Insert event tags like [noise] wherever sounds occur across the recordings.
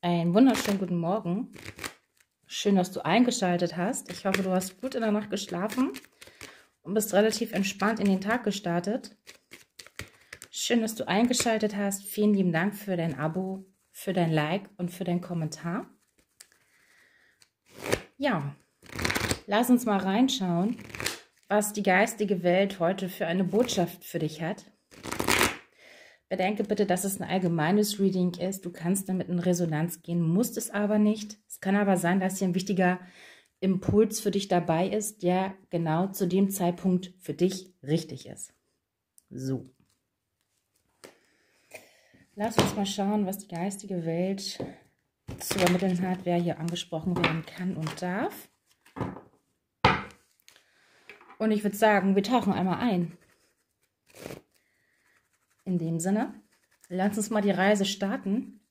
Einen wunderschönen guten Morgen. Schön, dass du eingeschaltet hast. Ich hoffe, du hast gut in der Nacht geschlafen und bist relativ entspannt in den Tag gestartet. Schön, dass du eingeschaltet hast. Vielen lieben Dank für dein Abo, für dein Like und für deinen Kommentar. Ja, lass uns mal reinschauen, was die geistige Welt heute für eine Botschaft für dich hat. Bedenke bitte, dass es ein allgemeines Reading ist. Du kannst damit in Resonanz gehen, musst es aber nicht. Es kann aber sein, dass hier ein wichtiger Impuls für dich dabei ist, der genau zu dem Zeitpunkt für dich richtig ist. So. Lass uns mal schauen, was die geistige Welt zu übermitteln hat, wer hier angesprochen werden kann und darf. Und ich würde sagen, wir tauchen einmal ein. In dem Sinne, lass uns mal die Reise starten.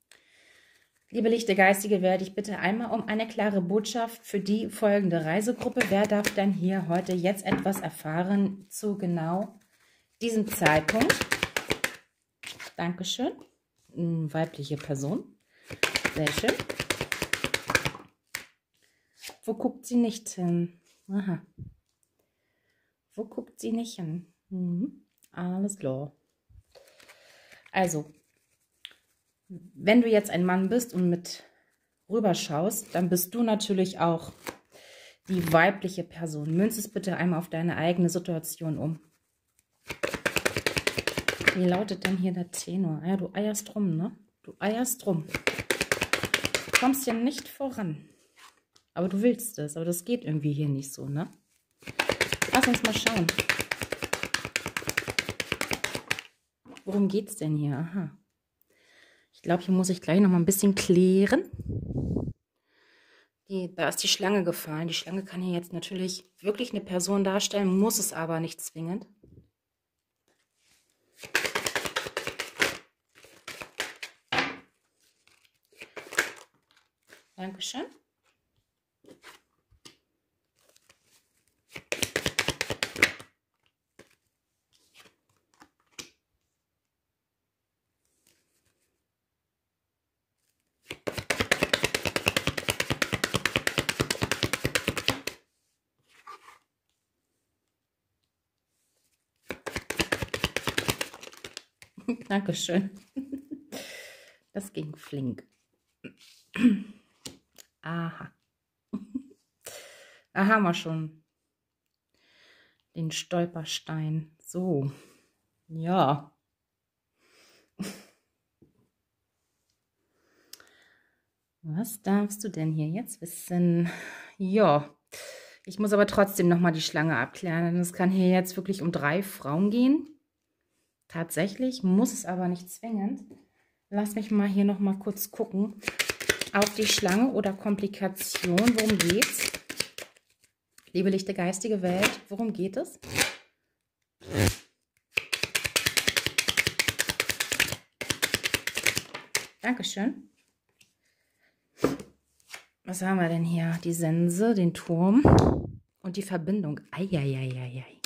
Liebe Lichte Geistige, werde ich bitte einmal um eine klare Botschaft für die folgende Reisegruppe. Wer darf denn hier heute jetzt etwas erfahren zu genau diesem Zeitpunkt? Dankeschön. Weibliche Person. Sehr schön. Wo guckt sie nicht hin? Aha. Wo guckt sie nicht hin? Mhm. Alles klar. Also, wenn du jetzt ein Mann bist und mit rüberschaust, dann bist du natürlich auch die weibliche Person. Münze es bitte einmal auf deine eigene Situation um. Wie lautet denn hier der Tenor? Ah ja, du eierst rum, ne? Du eierst rum. Du kommst hier nicht voran. Aber du willst es, aber das geht irgendwie hier nicht so, ne? Lass uns mal schauen. Worum geht's denn hier? Aha. Ich glaube, hier muss ich gleich noch mal ein bisschen klären. Die, da ist die Schlange gefallen. Die Schlange kann hier jetzt natürlich wirklich eine Person darstellen, muss es aber nicht zwingend. Dankeschön. [laughs] Dankeschön. Das ging flink. Aha. Da haben wir schon den Stolperstein. So, ja. Was darfst du denn hier jetzt wissen? Ja, ich muss aber trotzdem nochmal die Schlange abklären, denn es kann hier jetzt wirklich um drei Frauen gehen tatsächlich, muss es aber nicht zwingend. Lass mich mal hier nochmal kurz gucken. Auf die Schlange oder Komplikation, worum geht's? Liebe lichte geistige Welt, worum geht es? Dankeschön. Was haben wir denn hier? Die Sense, den Turm und die Verbindung. Eieieiei.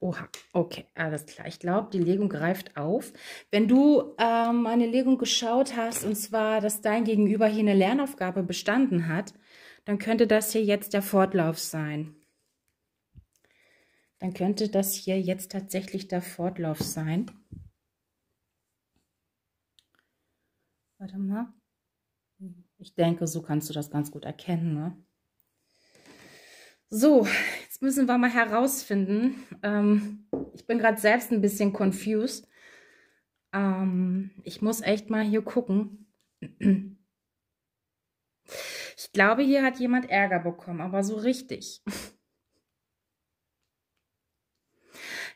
Oha, okay, alles klar. Ich glaube, die Legung greift auf. Wenn du äh, meine Legung geschaut hast, und zwar, dass dein Gegenüber hier eine Lernaufgabe bestanden hat, dann könnte das hier jetzt der Fortlauf sein. Dann könnte das hier jetzt tatsächlich der Fortlauf sein. Warte mal. Ich denke, so kannst du das ganz gut erkennen, ne? So, jetzt müssen wir mal herausfinden. Ähm, ich bin gerade selbst ein bisschen confused. Ähm, ich muss echt mal hier gucken. Ich glaube, hier hat jemand Ärger bekommen, aber so richtig.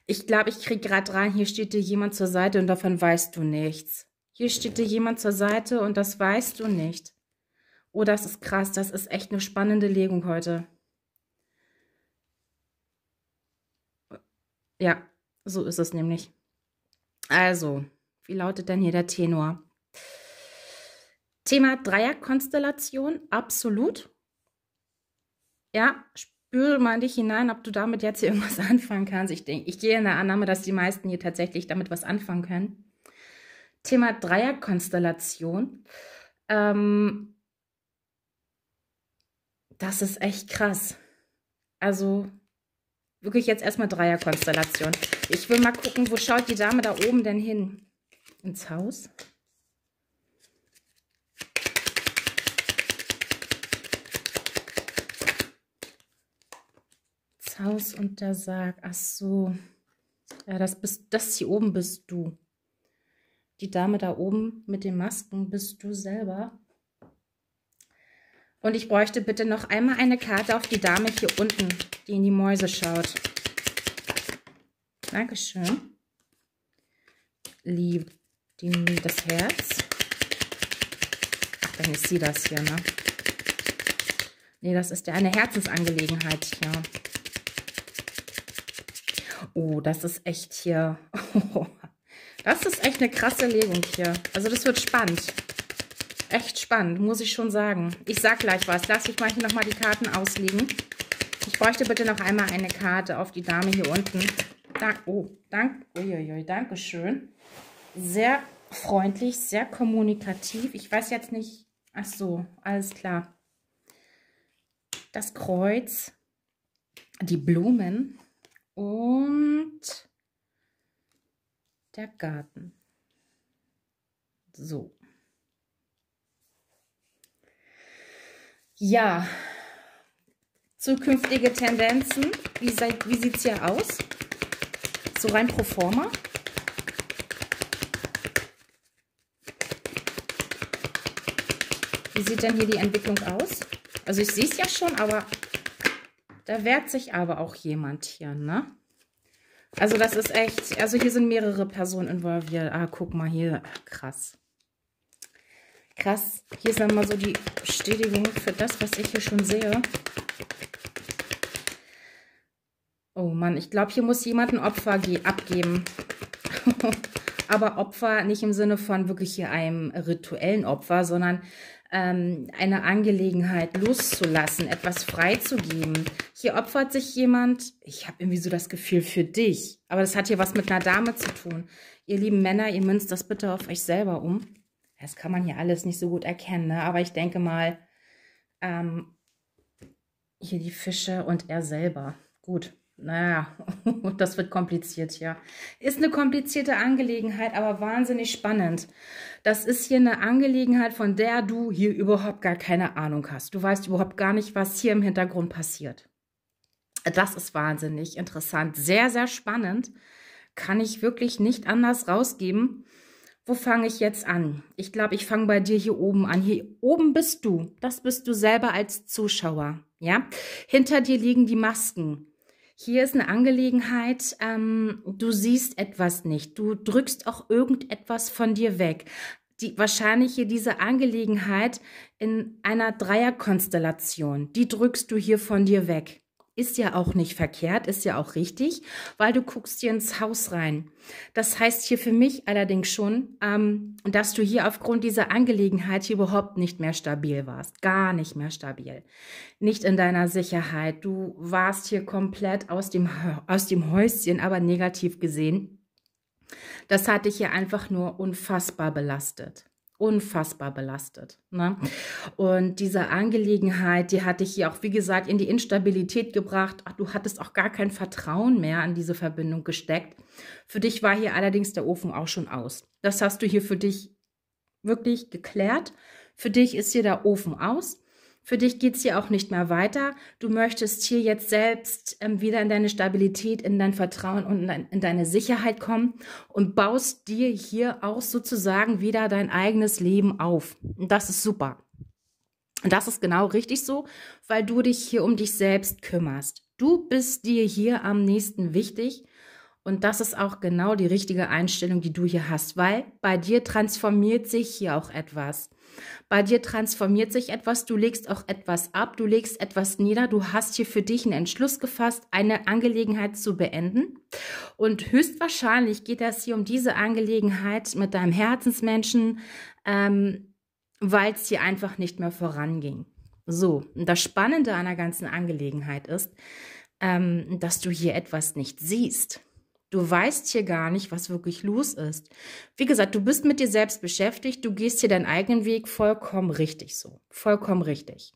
Ich glaube, ich kriege gerade rein, hier steht dir jemand zur Seite und davon weißt du nichts. Hier steht dir jemand zur Seite und das weißt du nicht. Oh, das ist krass, das ist echt eine spannende Legung heute. Ja, so ist es nämlich. Also, wie lautet denn hier der Tenor? Thema Dreierkonstellation, absolut. Ja, spüre mal in dich hinein, ob du damit jetzt irgendwas [laughs] anfangen kannst. Ich denke, ich gehe in der Annahme, dass die meisten hier tatsächlich damit was anfangen können. Thema Dreierkonstellation. Ähm, das ist echt krass. Also wirklich jetzt erstmal Dreierkonstellation. Ich will mal gucken, wo schaut die Dame da oben denn hin? Ins Haus? Ins Haus und der Sarg. Ach so. Ja, das, bist, das hier oben bist du. Die Dame da oben mit den Masken bist du selber. Und ich bräuchte bitte noch einmal eine Karte auf die Dame hier unten, die in die Mäuse schaut. Dankeschön. Lieb die, das Herz. Ach, dann ist sie das hier, ne? Nee, das ist ja eine Herzensangelegenheit hier. Oh, das ist echt hier. [laughs] das ist echt eine krasse Legung hier. Also das wird spannend. Echt spannend, muss ich schon sagen. Ich sag gleich was. Lass mich mal hier nochmal die Karten auslegen. Ich bräuchte bitte noch einmal eine Karte auf die Dame hier unten. Dank, oh, dank, uiuiui, danke schön. Sehr freundlich, sehr kommunikativ. Ich weiß jetzt nicht, ach so, alles klar. Das Kreuz, die Blumen und der Garten. So. Ja, zukünftige Tendenzen. Wie, wie sieht es hier aus? So rein pro forma. Wie sieht denn hier die Entwicklung aus? Also ich sehe es ja schon, aber da wehrt sich aber auch jemand hier, ne? Also das ist echt, also hier sind mehrere Personen involviert. Ah, guck mal hier, krass. Krass. Hier ist nochmal so die Bestätigung für das, was ich hier schon sehe. Oh Mann, ich glaube, hier muss jemand ein Opfer abgeben. [laughs] Aber Opfer nicht im Sinne von wirklich hier einem rituellen Opfer, sondern ähm, eine Angelegenheit loszulassen, etwas freizugeben. Hier opfert sich jemand, ich habe irgendwie so das Gefühl für dich, aber das hat hier was mit einer Dame zu tun. Ihr lieben Männer, ihr münzt das bitte auf euch selber um. Das kann man hier alles nicht so gut erkennen, ne? aber ich denke mal, ähm, hier die Fische und er selber. Gut, naja, [laughs] das wird kompliziert hier. Ist eine komplizierte Angelegenheit, aber wahnsinnig spannend. Das ist hier eine Angelegenheit, von der du hier überhaupt gar keine Ahnung hast. Du weißt überhaupt gar nicht, was hier im Hintergrund passiert. Das ist wahnsinnig interessant, sehr, sehr spannend. Kann ich wirklich nicht anders rausgeben wo fange ich jetzt an? Ich glaube, ich fange bei dir hier oben an. Hier oben bist du. Das bist du selber als Zuschauer. Ja, hinter dir liegen die Masken. Hier ist eine Angelegenheit, ähm, du siehst etwas nicht, du drückst auch irgendetwas von dir weg. Die, wahrscheinlich hier diese Angelegenheit in einer Dreierkonstellation, die drückst du hier von dir weg. Ist ja auch nicht verkehrt, ist ja auch richtig, weil du guckst hier ins Haus rein. Das heißt hier für mich allerdings schon, ähm, dass du hier aufgrund dieser Angelegenheit hier überhaupt nicht mehr stabil warst. Gar nicht mehr stabil. Nicht in deiner Sicherheit. Du warst hier komplett aus dem, aus dem Häuschen, aber negativ gesehen. Das hat dich hier einfach nur unfassbar belastet unfassbar belastet. Ne? Und diese Angelegenheit, die hatte ich hier auch, wie gesagt, in die Instabilität gebracht. Ach, du hattest auch gar kein Vertrauen mehr an diese Verbindung gesteckt. Für dich war hier allerdings der Ofen auch schon aus. Das hast du hier für dich wirklich geklärt. Für dich ist hier der Ofen aus. Für dich geht es hier auch nicht mehr weiter. Du möchtest hier jetzt selbst ähm, wieder in deine Stabilität, in dein Vertrauen und in deine Sicherheit kommen und baust dir hier auch sozusagen wieder dein eigenes Leben auf. Und das ist super. Und das ist genau richtig so, weil du dich hier um dich selbst kümmerst. Du bist dir hier am nächsten wichtig. Und das ist auch genau die richtige Einstellung, die du hier hast, weil bei dir transformiert sich hier auch etwas. Bei dir transformiert sich etwas, du legst auch etwas ab, du legst etwas nieder, du hast hier für dich einen Entschluss gefasst, eine Angelegenheit zu beenden. Und höchstwahrscheinlich geht das hier um diese Angelegenheit mit deinem Herzensmenschen, ähm, weil es hier einfach nicht mehr voranging. So, und das Spannende an der ganzen Angelegenheit ist, ähm, dass du hier etwas nicht siehst. Du weißt hier gar nicht, was wirklich los ist. Wie gesagt, du bist mit dir selbst beschäftigt, du gehst hier deinen eigenen Weg vollkommen richtig so. Vollkommen richtig.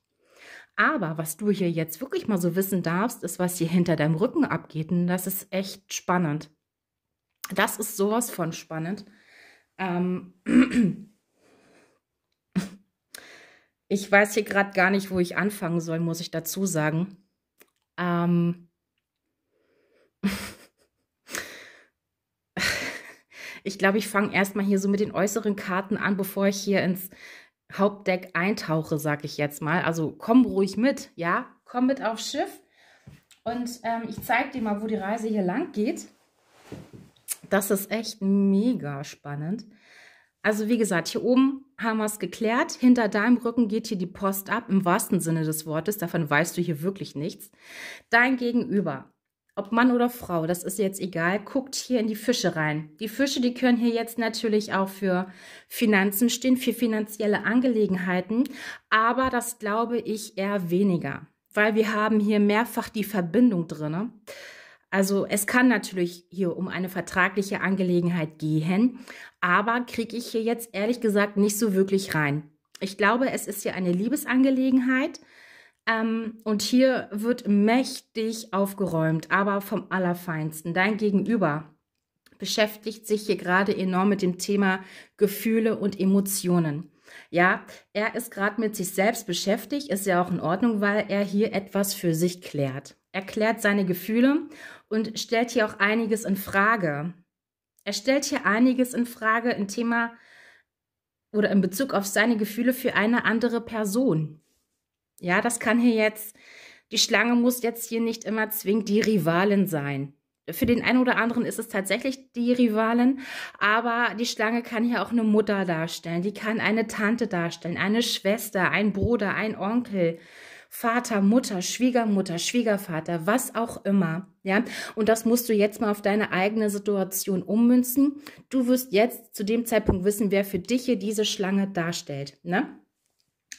Aber was du hier jetzt wirklich mal so wissen darfst, ist, was hier hinter deinem Rücken abgeht. Und das ist echt spannend. Das ist sowas von spannend. Ähm [clears throat] ich weiß hier gerade gar nicht, wo ich anfangen soll, muss ich dazu sagen. Ähm [laughs] Ich glaube, ich fange erstmal hier so mit den äußeren Karten an, bevor ich hier ins Hauptdeck eintauche, sag ich jetzt mal. Also komm ruhig mit, ja? Komm mit aufs Schiff. Und ähm, ich zeige dir mal, wo die Reise hier lang geht. Das ist echt mega spannend. Also wie gesagt, hier oben haben wir es geklärt. Hinter deinem Rücken geht hier die Post ab, im wahrsten Sinne des Wortes. Davon weißt du hier wirklich nichts. Dein Gegenüber ob Mann oder Frau, das ist jetzt egal, guckt hier in die Fische rein. Die Fische, die können hier jetzt natürlich auch für Finanzen stehen, für finanzielle Angelegenheiten, aber das glaube ich eher weniger, weil wir haben hier mehrfach die Verbindung drinne. Also es kann natürlich hier um eine vertragliche Angelegenheit gehen, aber kriege ich hier jetzt ehrlich gesagt nicht so wirklich rein. Ich glaube, es ist hier eine Liebesangelegenheit ähm, und hier wird mächtig aufgeräumt, aber vom Allerfeinsten. Dein Gegenüber beschäftigt sich hier gerade enorm mit dem Thema Gefühle und Emotionen. Ja, er ist gerade mit sich selbst beschäftigt, ist ja auch in Ordnung, weil er hier etwas für sich klärt. Er klärt seine Gefühle und stellt hier auch einiges in Frage. Er stellt hier einiges in Frage im Thema oder in Bezug auf seine Gefühle für eine andere Person. Ja, das kann hier jetzt, die Schlange muss jetzt hier nicht immer zwingend die Rivalin sein. Für den einen oder anderen ist es tatsächlich die Rivalin, aber die Schlange kann hier auch eine Mutter darstellen, die kann eine Tante darstellen, eine Schwester, ein Bruder, ein Onkel, Vater, Mutter, Schwiegermutter, Schwiegervater, was auch immer. Ja, und das musst du jetzt mal auf deine eigene Situation ummünzen. Du wirst jetzt zu dem Zeitpunkt wissen, wer für dich hier diese Schlange darstellt. Ne?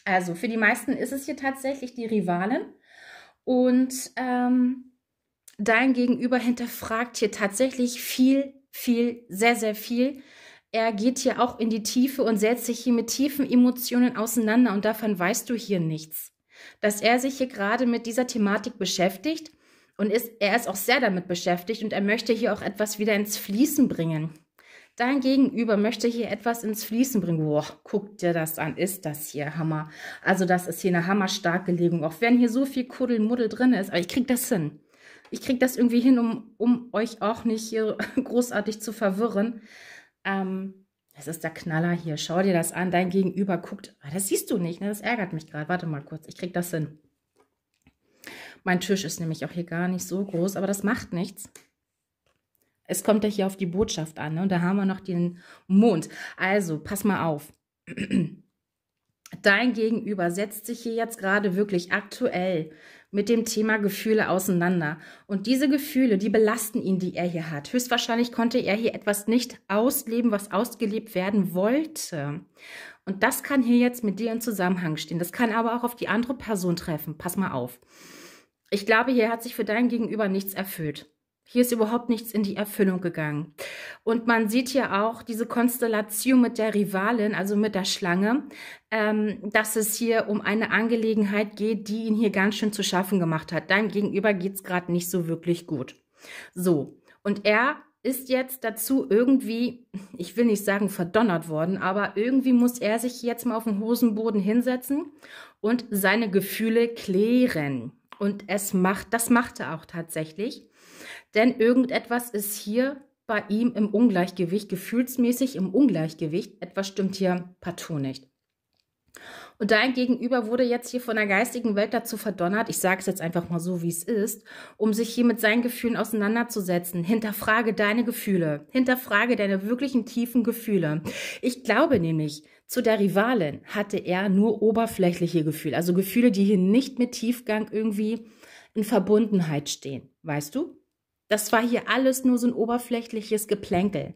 Also für die meisten ist es hier tatsächlich die Rivalin. Und ähm, dein Gegenüber hinterfragt hier tatsächlich viel, viel, sehr, sehr viel. Er geht hier auch in die Tiefe und setzt sich hier mit tiefen Emotionen auseinander und davon weißt du hier nichts. Dass er sich hier gerade mit dieser Thematik beschäftigt und ist, er ist auch sehr damit beschäftigt und er möchte hier auch etwas wieder ins Fließen bringen. Dein Gegenüber möchte hier etwas ins Fließen bringen. Boah, guck dir das an, ist das hier Hammer. Also das ist hier eine hammerstarke Legung, auch wenn hier so viel Kuddelmuddel drin ist. Aber ich kriege das hin. Ich kriege das irgendwie hin, um, um euch auch nicht hier [laughs] großartig zu verwirren. Ähm, das ist der Knaller hier. Schau dir das an. Dein Gegenüber guckt. Ah, das siehst du nicht. Ne? Das ärgert mich gerade. Warte mal kurz. Ich kriege das hin. Mein Tisch ist nämlich auch hier gar nicht so groß, aber das macht nichts. Es kommt ja hier auf die Botschaft an. Ne? Und da haben wir noch den Mond. Also, pass mal auf. Dein Gegenüber setzt sich hier jetzt gerade wirklich aktuell mit dem Thema Gefühle auseinander. Und diese Gefühle, die belasten ihn, die er hier hat. Höchstwahrscheinlich konnte er hier etwas nicht ausleben, was ausgelebt werden wollte. Und das kann hier jetzt mit dir in Zusammenhang stehen. Das kann aber auch auf die andere Person treffen. Pass mal auf. Ich glaube, hier hat sich für dein Gegenüber nichts erfüllt. Hier ist überhaupt nichts in die Erfüllung gegangen. Und man sieht hier auch diese Konstellation mit der Rivalin, also mit der Schlange, ähm, dass es hier um eine Angelegenheit geht, die ihn hier ganz schön zu schaffen gemacht hat. Deinem Gegenüber geht's es gerade nicht so wirklich gut. So, und er ist jetzt dazu irgendwie, ich will nicht sagen verdonnert worden, aber irgendwie muss er sich jetzt mal auf den Hosenboden hinsetzen und seine Gefühle klären. Und es macht, das macht er auch tatsächlich denn irgendetwas ist hier bei ihm im Ungleichgewicht, gefühlsmäßig im Ungleichgewicht. Etwas stimmt hier partout nicht. Und dein Gegenüber wurde jetzt hier von der geistigen Welt dazu verdonnert, ich sage es jetzt einfach mal so, wie es ist, um sich hier mit seinen Gefühlen auseinanderzusetzen. Hinterfrage deine Gefühle, hinterfrage deine wirklichen tiefen Gefühle. Ich glaube nämlich, zu der Rivalin hatte er nur oberflächliche Gefühle, also Gefühle, die hier nicht mit Tiefgang irgendwie in Verbundenheit stehen, weißt du? Das war hier alles nur so ein oberflächliches Geplänkel.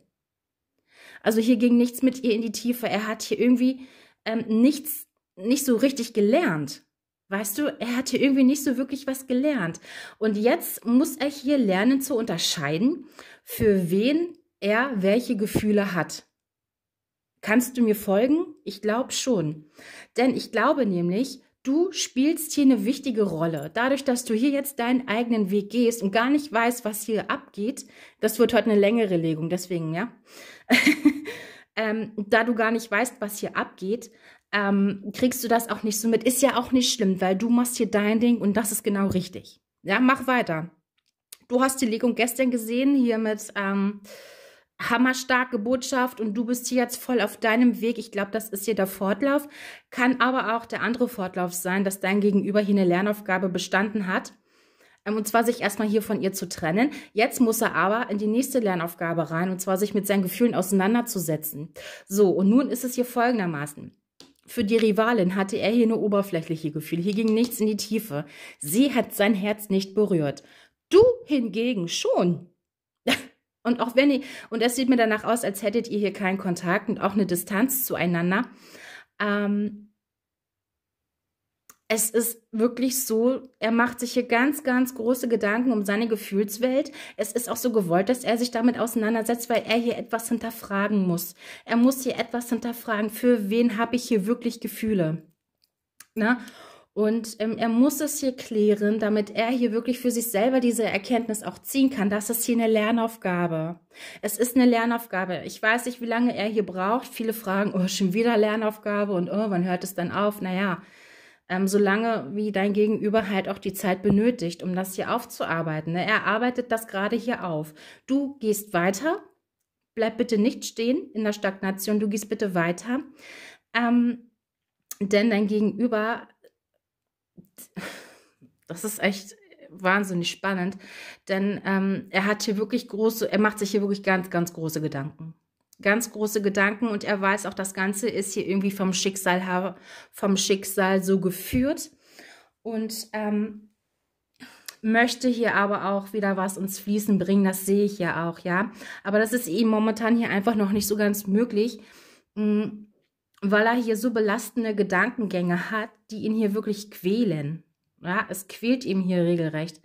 Also hier ging nichts mit ihr in die Tiefe. Er hat hier irgendwie ähm, nichts, nicht so richtig gelernt. Weißt du, er hat hier irgendwie nicht so wirklich was gelernt. Und jetzt muss er hier lernen zu unterscheiden, für wen er welche Gefühle hat. Kannst du mir folgen? Ich glaube schon. Denn ich glaube nämlich, du spielst hier eine wichtige Rolle. Dadurch, dass du hier jetzt deinen eigenen Weg gehst und gar nicht weißt, was hier abgeht, das wird heute eine längere Legung, deswegen, ja. [laughs] ähm, da du gar nicht weißt, was hier abgeht, ähm, kriegst du das auch nicht so mit. Ist ja auch nicht schlimm, weil du machst hier dein Ding und das ist genau richtig. Ja, mach weiter. Du hast die Legung gestern gesehen, hier mit, ähm, hammerstarke Botschaft und du bist hier jetzt voll auf deinem Weg. Ich glaube, das ist hier der Fortlauf. Kann aber auch der andere Fortlauf sein, dass dein Gegenüber hier eine Lernaufgabe bestanden hat. Ähm, und zwar sich erstmal hier von ihr zu trennen. Jetzt muss er aber in die nächste Lernaufgabe rein, und zwar sich mit seinen Gefühlen auseinanderzusetzen. So, und nun ist es hier folgendermaßen. Für die Rivalin hatte er hier nur oberflächliche Gefühle. Hier ging nichts in die Tiefe. Sie hat sein Herz nicht berührt. Du hingegen schon. Und auch wenn ihr, und das sieht mir danach aus, als hättet ihr hier keinen Kontakt und auch eine Distanz zueinander. Ähm, es ist wirklich so, er macht sich hier ganz, ganz große Gedanken um seine Gefühlswelt. Es ist auch so gewollt, dass er sich damit auseinandersetzt, weil er hier etwas hinterfragen muss. Er muss hier etwas hinterfragen, für wen habe ich hier wirklich Gefühle. Na? Ne? Und ähm, er muss es hier klären, damit er hier wirklich für sich selber diese Erkenntnis auch ziehen kann. Das ist hier eine Lernaufgabe. Es ist eine Lernaufgabe. Ich weiß nicht, wie lange er hier braucht. Viele fragen, oh, schon wieder Lernaufgabe und oh, wann hört es dann auf? Naja, ähm, solange wie dein Gegenüber halt auch die Zeit benötigt, um das hier aufzuarbeiten. Ne? Er arbeitet das gerade hier auf. Du gehst weiter. Bleib bitte nicht stehen in der Stagnation. Du gehst bitte weiter. Ähm, denn dein Gegenüber [laughs] das ist echt wahnsinnig spannend, denn ähm, er hat hier wirklich große, er macht sich hier wirklich ganz, ganz große Gedanken. Ganz große Gedanken und er weiß auch, das Ganze ist hier irgendwie vom Schicksal, vom Schicksal so geführt und ähm, möchte hier aber auch wieder was ins Fließen bringen, das sehe ich ja auch, ja. Aber das ist ihm momentan hier einfach noch nicht so ganz möglich. Hm weil er hier so belastende Gedankengänge hat, die ihn hier wirklich quälen. Ja, es quält ihm hier regelrecht.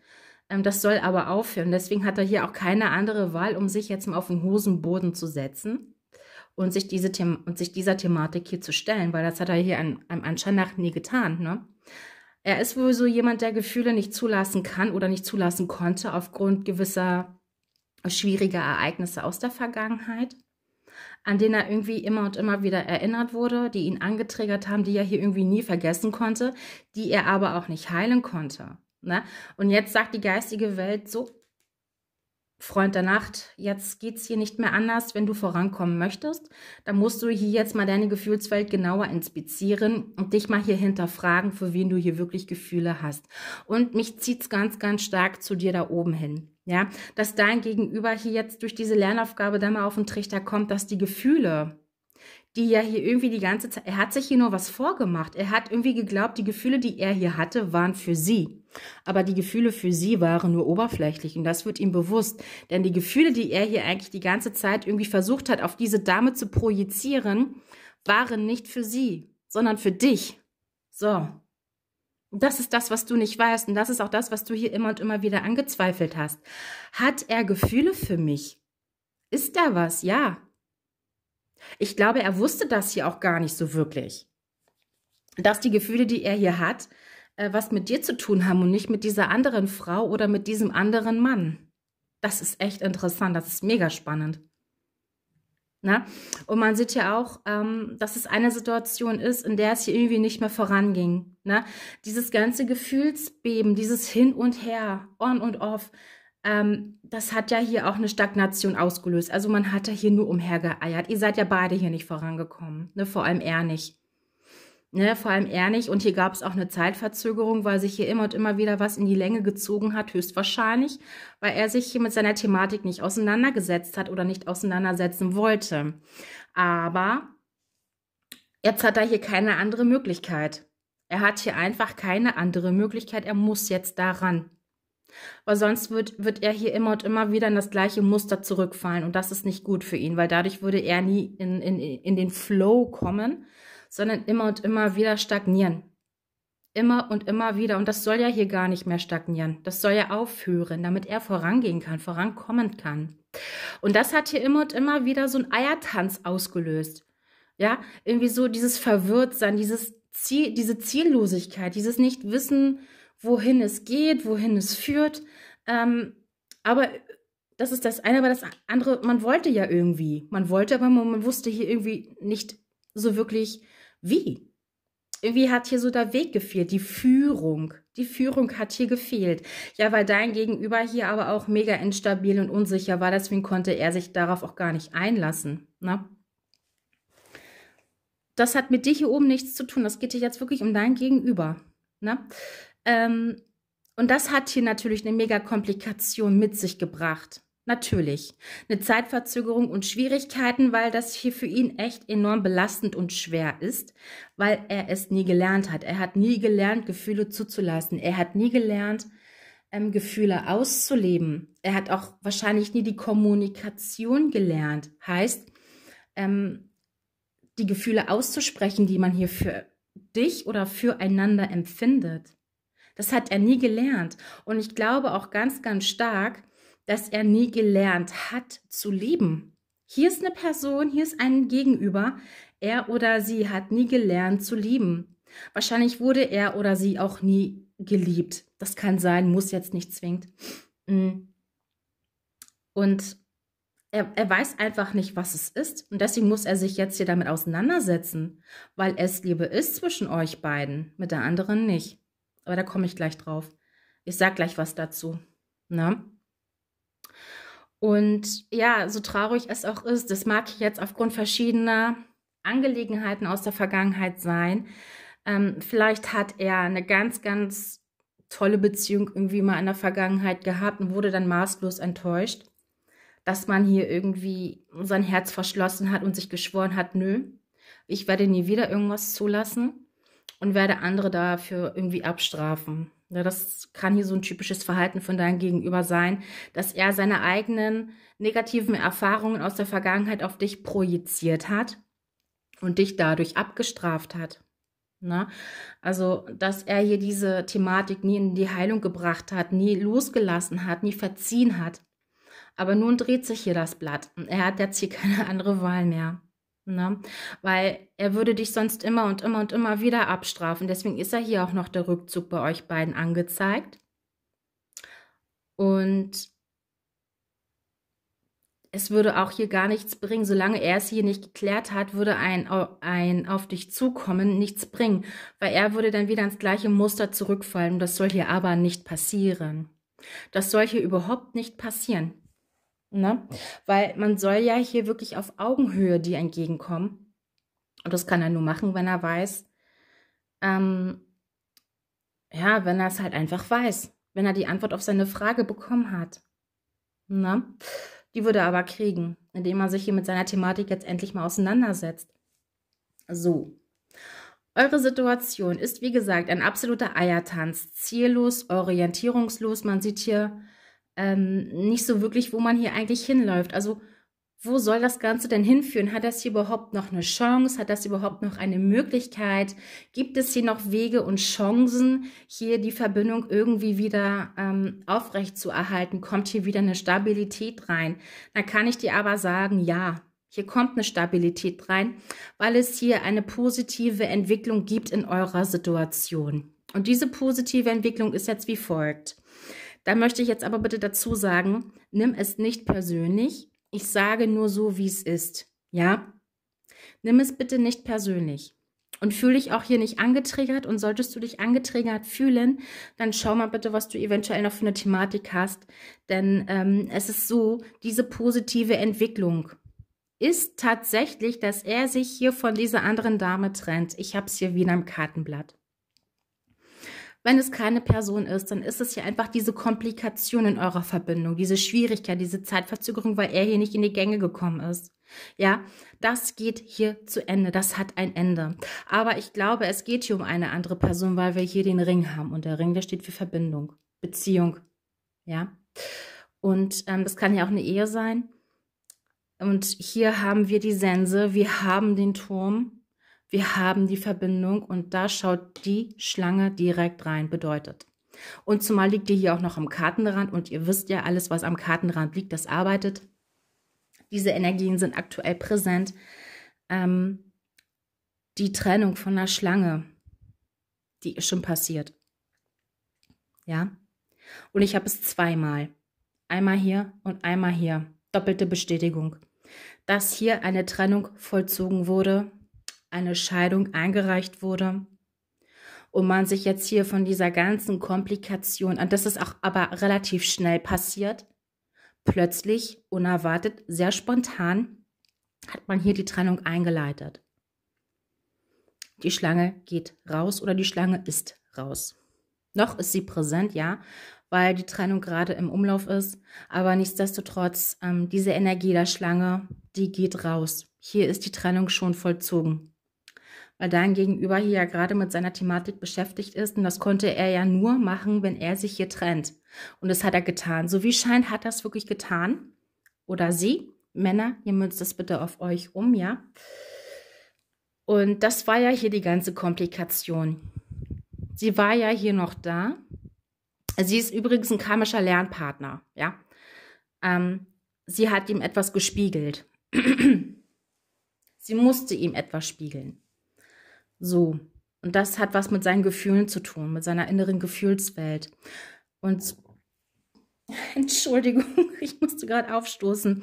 Ähm, das soll aber aufhören. Deswegen hat er hier auch keine andere Wahl, um sich jetzt mal auf den Hosenboden zu setzen und sich, diese The und sich dieser Thematik hier zu stellen, weil das hat er hier an, anscheinend nach nie getan. Ne? Er ist wohl so jemand, der Gefühle nicht zulassen kann oder nicht zulassen konnte aufgrund gewisser schwieriger Ereignisse aus der Vergangenheit an den er irgendwie immer und immer wieder erinnert wurde, die ihn angetriggert haben, die er hier irgendwie nie vergessen konnte, die er aber auch nicht heilen konnte. Ne? Und jetzt sagt die geistige Welt so, Freund der Nacht, jetzt geht's hier nicht mehr anders, wenn du vorankommen möchtest, dann musst du hier jetzt mal deine Gefühlswelt genauer inspizieren und dich mal hier hinterfragen, für wen du hier wirklich Gefühle hast. Und mich zieht's ganz, ganz stark zu dir da oben hin. Ja, dass dein Gegenüber hier jetzt durch diese Lernaufgabe da mal auf den Trichter kommt, dass die Gefühle, die ja hier irgendwie die ganze Zeit, er hat sich hier nur was vorgemacht. Er hat irgendwie geglaubt, die Gefühle, die er hier hatte, waren für sie. Aber die Gefühle für sie waren nur oberflächlich und das wird ihm bewusst. Denn die Gefühle, die er hier eigentlich die ganze Zeit irgendwie versucht hat, auf diese Dame zu projizieren, waren nicht für sie, sondern für dich. So. Und das ist das, was du nicht weißt. Und das ist auch das, was du hier immer und immer wieder angezweifelt hast. Hat er Gefühle für mich? Ist da was? Ja. Ich glaube, er wusste das hier auch gar nicht so wirklich. Dass die Gefühle, die er hier hat, äh, was mit dir zu tun haben und nicht mit dieser anderen Frau oder mit diesem anderen Mann. Das ist echt interessant, das ist mega spannend. Na? Und man sieht ja auch, ähm, dass es eine Situation ist, in der es hier irgendwie nicht mehr voranging. Na? Dieses ganze Gefühlsbeben, dieses Hin und Her, on und off, ähm, das hat ja hier auch eine Stagnation ausgelöst. Also man hat ja hier nur umhergeeiert. Ihr seid ja beide hier nicht vorangekommen, ne? vor allem er nicht. Ne, vor allem er nicht. Und hier gab es auch eine Zeitverzögerung, weil sich hier immer und immer wieder was in die Länge gezogen hat, höchstwahrscheinlich, weil er sich hier mit seiner Thematik nicht auseinandergesetzt hat oder nicht auseinandersetzen wollte. Aber jetzt hat er hier keine andere Möglichkeit. Er hat hier einfach keine andere Möglichkeit. Er muss jetzt daran. Weil sonst wird, wird er hier immer und immer wieder in das gleiche Muster zurückfallen. Und das ist nicht gut für ihn, weil dadurch würde er nie in, in, in den Flow kommen sondern immer und immer wieder stagnieren. Immer und immer wieder. Und das soll ja hier gar nicht mehr stagnieren. Das soll ja aufhören, damit er vorangehen kann, vorankommen kann. Und das hat hier immer und immer wieder so einen Eiertanz ausgelöst. Ja, irgendwie so dieses Verwirrtsein, dieses Ziel, diese Ziellosigkeit, dieses Nichtwissen, wohin es geht, wohin es führt. Ähm, aber das ist das eine, aber das andere, man wollte ja irgendwie. Man wollte, aber man, man wusste hier irgendwie nicht so wirklich, wie? Irgendwie hat hier so der Weg gefehlt, die Führung. Die Führung hat hier gefehlt. Ja, weil dein Gegenüber hier aber auch mega instabil und unsicher war, deswegen konnte er sich darauf auch gar nicht einlassen. Ne? Das hat mit dir hier oben nichts zu tun. Das geht hier jetzt wirklich um dein Gegenüber. Ne? Ähm, und das hat hier natürlich eine mega Komplikation mit sich gebracht. Natürlich. Eine Zeitverzögerung und Schwierigkeiten, weil das hier für ihn echt enorm belastend und schwer ist, weil er es nie gelernt hat. Er hat nie gelernt, Gefühle zuzulassen. Er hat nie gelernt, ähm, Gefühle auszuleben. Er hat auch wahrscheinlich nie die Kommunikation gelernt. Heißt, ähm, die Gefühle auszusprechen, die man hier für dich oder füreinander empfindet. Das hat er nie gelernt. Und ich glaube auch ganz, ganz stark, dass er nie gelernt hat zu lieben. Hier ist eine Person, hier ist ein Gegenüber. Er oder sie hat nie gelernt zu lieben. Wahrscheinlich wurde er oder sie auch nie geliebt. Das kann sein, muss jetzt nicht zwingend. Mm. Und er, er, weiß einfach nicht, was es ist. Und deswegen muss er sich jetzt hier damit auseinandersetzen, weil es Liebe ist zwischen euch beiden, mit der anderen nicht. Aber da komme ich gleich drauf. Ich sag gleich was dazu. Na? Ne? Und ja, so traurig es auch ist, das mag jetzt aufgrund verschiedener Angelegenheiten aus der Vergangenheit sein. Ähm, vielleicht hat er eine ganz, ganz tolle Beziehung irgendwie mal in der Vergangenheit gehabt und wurde dann maßlos enttäuscht, dass man hier irgendwie sein Herz verschlossen hat und sich geschworen hat, nö, ich werde nie wieder irgendwas zulassen und werde andere dafür irgendwie abstrafen. Ja, ne, das kann hier so ein typisches Verhalten von deinem Gegenüber sein, dass er seine eigenen negativen Erfahrungen aus der Vergangenheit auf dich projiziert hat und dich dadurch abgestraft hat. Na, ne? also, dass er hier diese Thematik nie in die Heilung gebracht hat, nie losgelassen hat, nie verziehen hat. Aber nun dreht sich hier das Blatt. Er hat jetzt hier keine andere Wahl mehr. Ne? Weil er würde dich sonst immer und immer und immer wieder abstrafen. Deswegen ist er hier auch noch der Rückzug bei euch beiden angezeigt. Und es würde auch hier gar nichts bringen. Solange er es hier nicht geklärt hat, würde ein, ein auf dich zukommen nichts bringen, weil er würde dann wieder ins gleiche Muster zurückfallen. Das soll hier aber nicht passieren. Das soll hier überhaupt nicht passieren. Ne? Weil man soll ja hier wirklich auf Augenhöhe dir entgegenkommen. Und das kann er nur machen, wenn er weiß, ähm, ja, wenn er es halt einfach weiß, wenn er die Antwort auf seine Frage bekommen hat. Ne? Die würde er aber kriegen, indem er sich hier mit seiner Thematik jetzt endlich mal auseinandersetzt. So. Eure Situation ist, wie gesagt, ein absoluter Eiertanz, ziellos, orientierungslos. Man sieht hier ähm, nicht so wirklich, wo man hier eigentlich hinläuft. Also wo soll das Ganze denn hinführen? Hat das hier überhaupt noch eine Chance? Hat das überhaupt noch eine Möglichkeit? Gibt es hier noch Wege und Chancen, hier die Verbindung irgendwie wieder ähm, aufrecht zu erhalten? Kommt hier wieder eine Stabilität rein? Da kann ich dir aber sagen, ja, hier kommt eine Stabilität rein, weil es hier eine positive Entwicklung gibt in eurer Situation. Und diese positive Entwicklung ist jetzt wie folgt. Da möchte ich jetzt aber bitte dazu sagen, nimm es nicht persönlich. Ich sage nur so, wie es ist. Ja? Nimm es bitte nicht persönlich. Und fühle dich auch hier nicht angetriggert. Und solltest du dich angetriggert fühlen, dann schau mal bitte, was du eventuell noch für eine Thematik hast. Denn ähm, es ist so, diese positive Entwicklung ist tatsächlich, dass er sich hier von dieser anderen Dame trennt. Ich habe es hier wie in einem Kartenblatt. Wenn es keine Person ist, dann ist es ja einfach diese Komplikation in eurer Verbindung, diese Schwierigkeit, diese Zeitverzögerung, weil er hier nicht in die Gänge gekommen ist. Ja, das geht hier zu Ende. Das hat ein Ende. Aber ich glaube, es geht hier um eine andere Person, weil wir hier den Ring haben. Und der Ring, der steht für Verbindung, Beziehung. Ja. Und ähm, das kann ja auch eine Ehe sein. Und hier haben wir die Sense, wir haben den Turm wir haben die Verbindung und da schaut die Schlange direkt rein, bedeutet. Und zumal liegt ihr hier auch noch am Kartenrand und ihr wisst ja, alles, was am Kartenrand liegt, das arbeitet. Diese Energien sind aktuell präsent. Ähm, die Trennung von der Schlange, die ist schon passiert. Ja? Und ich habe es zweimal. Einmal hier und einmal hier. Doppelte Bestätigung. Dass hier eine Trennung vollzogen wurde eine Scheidung eingereicht wurde und man sich jetzt hier von dieser ganzen Komplikation, und das ist auch aber relativ schnell passiert, plötzlich, unerwartet, sehr spontan, hat man hier die Trennung eingeleitet. Die Schlange geht raus oder die Schlange ist raus. Noch ist sie präsent, ja, weil die Trennung gerade im Umlauf ist. Aber nichtsdestotrotz, ähm, diese Energie der Schlange, die geht raus. Hier ist die Trennung schon vollzogen weil dein Gegenüber hier ja gerade mit seiner Thematik beschäftigt ist und das konnte er ja nur machen, wenn er sich hier trennt. Und das hat er getan. So wie scheint, hat er es wirklich getan. Oder sie, Männer, ihr münzt das bitte auf euch um, ja. Und das war ja hier die ganze Komplikation. Sie war ja hier noch da. Sie ist übrigens ein karmischer Lernpartner, ja. Ähm, sie hat ihm etwas gespiegelt. [clears throat] sie musste ihm etwas spiegeln. So. Und das hat was mit seinen Gefühlen zu tun, mit seiner inneren Gefühlswelt. Und [laughs] Entschuldigung, [laughs] ich musste gerade aufstoßen.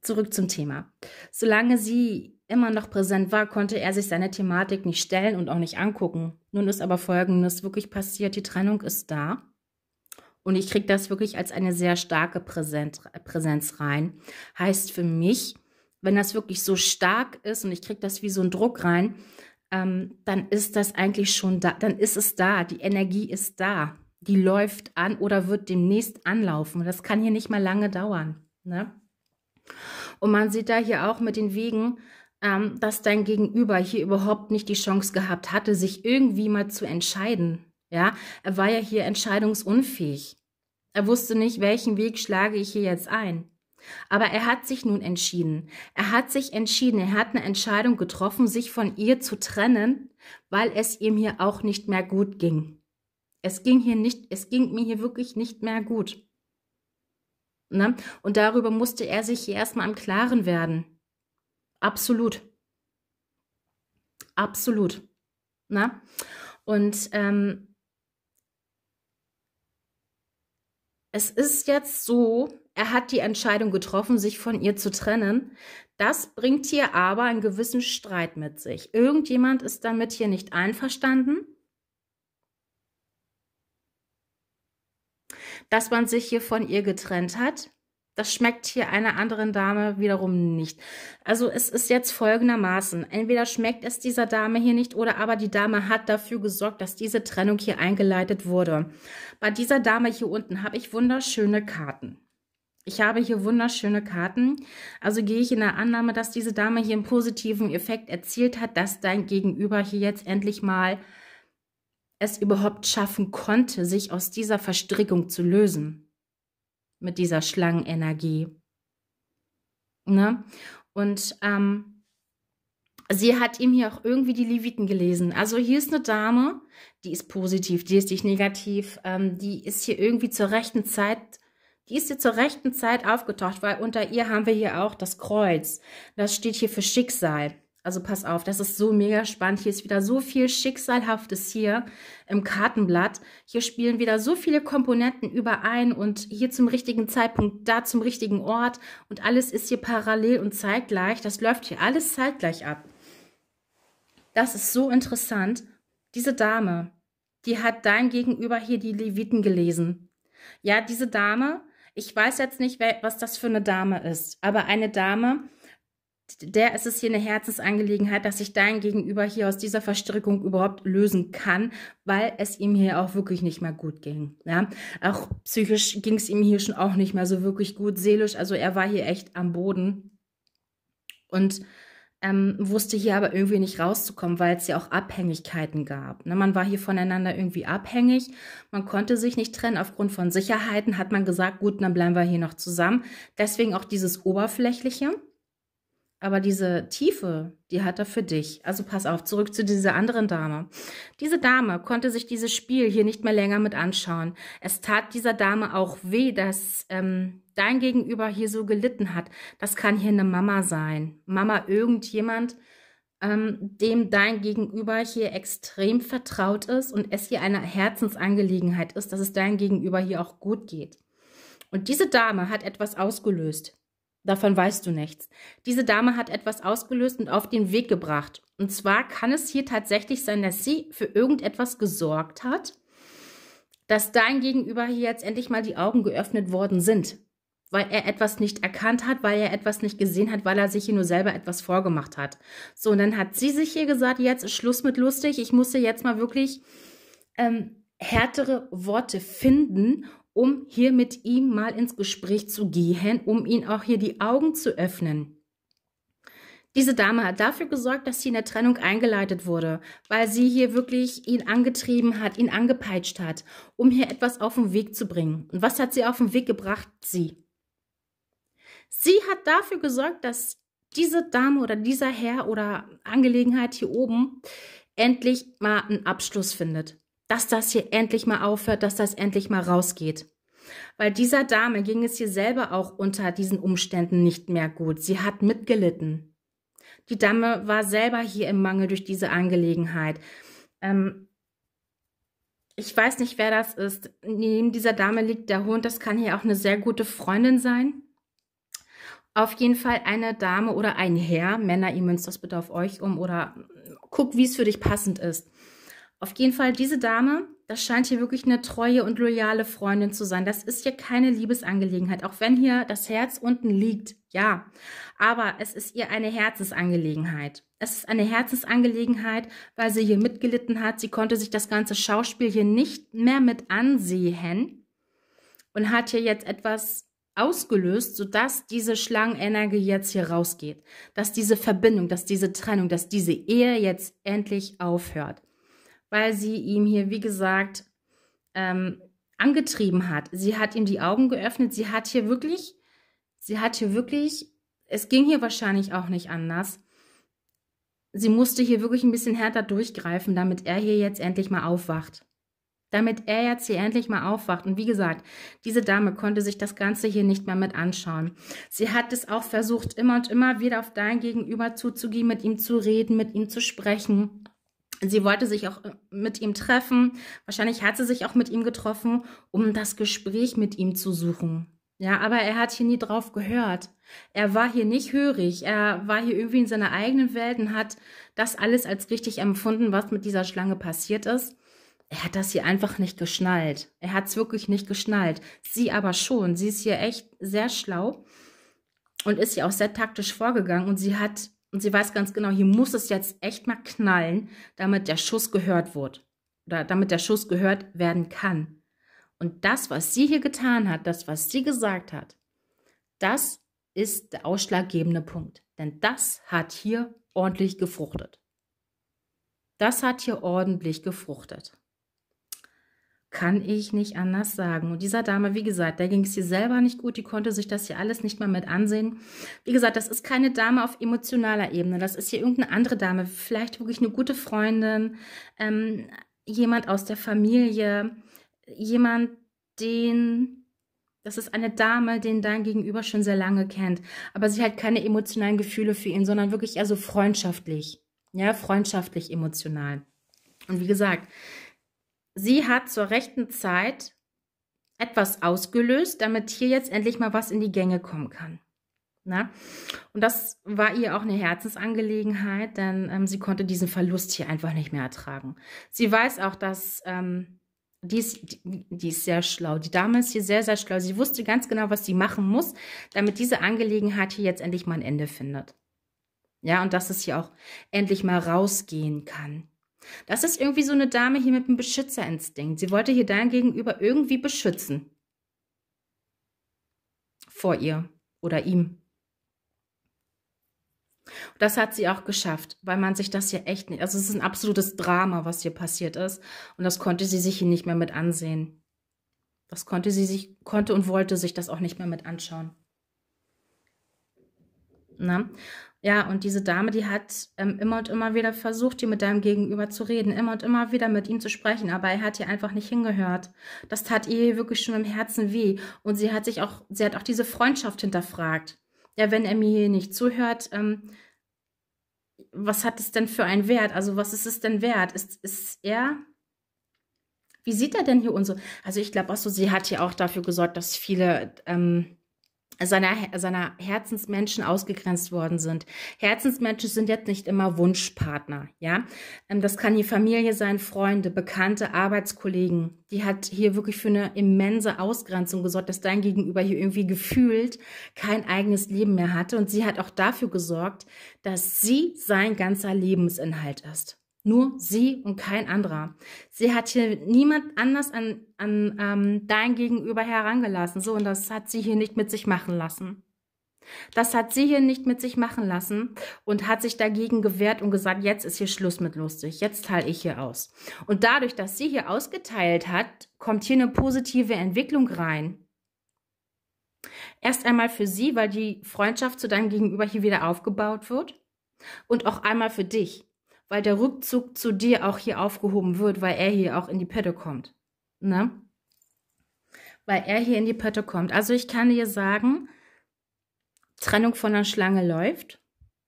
Zurück zum Thema. Solange sie immer noch präsent war, konnte er sich seine Thematik nicht stellen und auch nicht angucken. Nun ist aber Folgendes wirklich passiert. Die Trennung ist da. Und ich kriege das wirklich als eine sehr starke Präsenz, Präsenz rein. Heißt für mich, wenn das wirklich so stark ist und ich kriege das wie so einen Druck rein, ähm, dann ist das eigentlich schon da, dann ist es da, die Energie ist da, die läuft an oder wird demnächst anlaufen. Das kann hier nicht mal lange dauern. Ne? Und man sieht da hier auch mit den Wegen, ähm, dass dein Gegenüber hier überhaupt nicht die Chance gehabt hatte, sich irgendwie mal zu entscheiden. Ja, er war ja hier entscheidungsunfähig. Er wusste nicht, welchen Weg schlage ich hier jetzt ein. Aber er hat sich nun entschieden. Er hat sich entschieden, er hat eine Entscheidung getroffen, sich von ihr zu trennen, weil es ihm hier auch nicht mehr gut ging. Es ging hier nicht, es ging mir hier wirklich nicht mehr gut. Ne? Und darüber musste er sich hier erstmal im Klaren werden. Absolut. Absolut. Ne? Und ähm, es ist jetzt so, er hat die Entscheidung getroffen, sich von ihr zu trennen. Das bringt hier aber einen gewissen Streit mit sich. Irgendjemand ist damit hier nicht einverstanden. Dass man sich hier von ihr getrennt hat, das schmeckt hier einer anderen Dame wiederum nicht. Also es ist jetzt folgendermaßen. Entweder schmeckt es dieser Dame hier nicht oder aber die Dame hat dafür gesorgt, dass diese Trennung hier eingeleitet wurde. Bei dieser Dame hier unten habe ich wunderschöne Karten. Ich habe hier wunderschöne Karten. Also gehe ich in der Annahme, dass diese Dame hier einen positiven Effekt erzielt hat, dass dein Gegenüber hier jetzt endlich mal es überhaupt schaffen konnte, sich aus dieser Verstrickung zu lösen. Mit dieser Schlangenenergie. Ne? Und ähm, sie hat ihm hier auch irgendwie die Leviten gelesen. Also hier ist eine Dame, die ist positiv, die ist nicht negativ, ähm, die ist hier irgendwie zur rechten Zeit die ist hier zur rechten Zeit aufgetaucht, weil unter ihr haben wir hier auch das Kreuz. Das steht hier für Schicksal. Also pass auf, das ist so mega spannend. Hier ist wieder so viel Schicksalhaftes hier im Kartenblatt. Hier spielen wieder so viele Komponenten überein und hier zum richtigen Zeitpunkt, da zum richtigen Ort. Und alles ist hier parallel und zeitgleich. Das läuft hier alles zeitgleich ab. Das ist so interessant. Diese Dame, die hat dein Gegenüber hier die Leviten gelesen. Ja, diese Dame ich weiß jetzt nicht, wer, was das für eine Dame ist, aber eine Dame, der ist es hier eine Herzensangelegenheit, dass ich dein Gegenüber hier aus dieser Verstrickung überhaupt lösen kann, weil es ihm hier auch wirklich nicht mehr gut ging. Ja, auch psychisch ging es ihm hier schon auch nicht mehr so wirklich gut, seelisch. Also er war hier echt am Boden und ähm, wusste hier aber irgendwie nicht rauszukommen, weil es ja auch Abhängigkeiten gab. Ne? Man war hier voneinander irgendwie abhängig, man konnte sich nicht trennen. Aufgrund von Sicherheiten hat man gesagt, gut, dann bleiben wir hier noch zusammen. Deswegen auch dieses Oberflächliche. Aber diese Tiefe, die hat er für dich. Also pass auf, zurück zu dieser anderen Dame. Diese Dame konnte sich dieses Spiel hier nicht mehr länger mit anschauen. Es tat dieser Dame auch weh, dass ähm, dein Gegenüber hier so gelitten hat. Das kann hier eine Mama sein. Mama irgendjemand, ähm, dem dein Gegenüber hier extrem vertraut ist und es hier eine Herzensangelegenheit ist, dass es dein Gegenüber hier auch gut geht. Und diese Dame hat etwas ausgelöst. Davon weißt du nichts. Diese Dame hat etwas ausgelöst und auf den Weg gebracht. Und zwar kann es hier tatsächlich sein, dass sie für irgendetwas gesorgt hat, dass dein Gegenüber hier jetzt endlich mal die Augen geöffnet worden sind weil er etwas nicht erkannt hat, weil er etwas nicht gesehen hat, weil er sich hier nur selber etwas vorgemacht hat. So, und dann hat sie sich hier gesagt, jetzt ist Schluss mit lustig, ich muss hier jetzt mal wirklich ähm, härtere Worte finden, um hier mit ihm mal ins Gespräch zu gehen, um ihn auch hier die Augen zu öffnen. Diese Dame hat dafür gesorgt, dass sie in der Trennung eingeleitet wurde, weil sie hier wirklich ihn angetrieben hat, ihn angepeitscht hat, um hier etwas auf den Weg zu bringen. Und was hat sie auf den Weg gebracht? Sie. Sie hat dafür gesorgt, dass diese Dame oder dieser Herr oder Angelegenheit hier oben endlich mal einen Abschluss findet. Dass das hier endlich mal aufhört, dass das endlich mal rausgeht. Weil dieser Dame ging es hier selber auch unter diesen Umständen nicht mehr gut. Sie hat mitgelitten. Die Dame war selber hier im Mangel durch diese Angelegenheit. Ähm, ich weiß nicht, wer das ist. Neben dieser Dame liegt der Hund. Das kann hier auch eine sehr gute Freundin sein auf jeden Fall eine Dame oder ein Herr, Männer, ihr münzt das bitte auf euch um oder guckt, wie es für dich passend ist. Auf jeden Fall diese Dame, das scheint hier wirklich eine treue und loyale Freundin zu sein. Das ist hier keine Liebesangelegenheit, auch wenn hier das Herz unten liegt, ja. Aber es ist ihr eine Herzensangelegenheit. Es ist eine Herzensangelegenheit, weil sie hier mitgelitten hat. Sie konnte sich das ganze Schauspiel hier nicht mehr mit ansehen und hat hier jetzt etwas ausgelöst, sodass diese Schlangenenergie jetzt hier rausgeht. Dass diese Verbindung, dass diese Trennung, dass diese Ehe jetzt endlich aufhört. Weil sie ihm hier, wie gesagt, ähm, angetrieben hat. Sie hat ihm die Augen geöffnet. Sie hat hier wirklich, sie hat hier wirklich, es ging hier wahrscheinlich auch nicht anders. Sie musste hier wirklich ein bisschen härter durchgreifen, damit er hier jetzt endlich mal aufwacht damit er jetzt hier endlich mal aufwacht. Und wie gesagt, diese Dame konnte sich das Ganze hier nicht mehr mit anschauen. Sie hat es auch versucht, immer und immer wieder auf dein Gegenüber zuzugehen, mit ihm zu reden, mit ihm zu sprechen. Sie wollte sich auch äh, mit ihm treffen. Wahrscheinlich hat sie sich auch mit ihm getroffen, um das Gespräch mit ihm zu suchen. Ja, aber er hat hier nie drauf gehört. Er war hier nicht hörig. Er war hier irgendwie in seiner eigenen Welt und hat das alles als richtig empfunden, was mit dieser Schlange passiert ist er hat das hier einfach nicht geschnallt. Er hat es wirklich nicht geschnallt. Sie aber schon. Sie ist hier echt sehr schlau und ist hier auch sehr taktisch vorgegangen. Und sie hat, und sie weiß ganz genau, hier muss es jetzt echt mal knallen, damit der Schuss gehört wird. Oder damit der Schuss gehört werden kann. Und das, was sie hier getan hat, das, was sie gesagt hat, das ist der ausschlaggebende Punkt. Denn das hat hier ordentlich gefruchtet. Das hat hier ordentlich gefruchtet kann ich nicht anders sagen. Und dieser Dame, wie gesagt, da ging es ihr selber nicht gut, die konnte sich das hier alles nicht mal mit ansehen. Wie gesagt, das ist keine Dame auf emotionaler Ebene, das ist hier irgendeine andere Dame, vielleicht wirklich eine gute Freundin, ähm, jemand aus der Familie, jemand, den, das ist eine Dame, den dein Gegenüber schon sehr lange kennt, aber sie hat keine emotionalen Gefühle für ihn, sondern wirklich eher so freundschaftlich, ja, freundschaftlich emotional. Und wie gesagt, sie hat zur rechten Zeit etwas ausgelöst, damit hier jetzt endlich mal was in die Gänge kommen kann. Na? Ne? Und das war ihr auch eine Herzensangelegenheit, denn ähm, sie konnte diesen Verlust hier einfach nicht mehr ertragen. Sie weiß auch, dass ähm, die, ist, die, die ist sehr schlau. Die Dame ist hier sehr, sehr schlau. Sie wusste ganz genau, was sie machen muss, damit diese Angelegenheit hier jetzt endlich mal ein Ende findet. Ja, und dass es hier auch endlich mal rausgehen kann. Das ist irgendwie so eine Dame hier mit einem Beschützerinstinkt. Sie wollte hier dein Gegenüber irgendwie beschützen. Vor ihr oder ihm. Das hat sie auch geschafft, weil man sich das hier echt nicht, also es ist ein absolutes Drama, was hier passiert ist. Und das konnte sie sich hier nicht mehr mit ansehen. Das konnte sie sich, konnte und wollte sich das auch nicht mehr mit anschauen. Na? Ja, und diese Dame, die hat ähm, immer und immer wieder versucht, die mit deinem Gegenüber zu reden, immer und immer wieder mit ihm zu sprechen, aber er hat ihr einfach nicht hingehört. Das tat ihr wirklich schon im Herzen weh. Und sie hat sich auch, sie hat auch diese Freundschaft hinterfragt. Ja, wenn er mir hier nicht zuhört, ähm, was hat es denn für einen Wert? Also, was ist es denn wert? Ist, ist er wie sieht er denn hier unsere? Also ich glaube, so, sie hat hier auch dafür gesorgt, dass viele ähm, seiner, seiner Herzensmenschen ausgegrenzt worden sind. Herzensmenschen sind jetzt nicht immer Wunschpartner, ja. Ähm, das kann die Familie sein, Freunde, Bekannte, Arbeitskollegen. Die hat hier wirklich für eine immense Ausgrenzung gesorgt, dass dein Gegenüber hier irgendwie gefühlt kein eigenes Leben mehr hatte. Und sie hat auch dafür gesorgt, dass sie sein ganzer Lebensinhalt ist. Nur sie und kein anderer. Sie hat hier niemand anders an, an ähm, dein Gegenüber herangelassen. So, und das hat sie hier nicht mit sich machen lassen. Das hat sie hier nicht mit sich machen lassen und hat sich dagegen gewehrt und gesagt, jetzt ist hier Schluss mit lustig, jetzt teile ich hier aus. Und dadurch, dass sie hier ausgeteilt hat, kommt hier eine positive Entwicklung rein. Erst einmal für sie, weil die Freundschaft zu deinem Gegenüber hier wieder aufgebaut wird und auch einmal für dich weil der Rückzug zu dir auch hier aufgehoben wird, weil er hier auch in die Pötte kommt. Ne? Weil er hier in die Pötte kommt. Also ich kann dir sagen, Trennung von der Schlange läuft.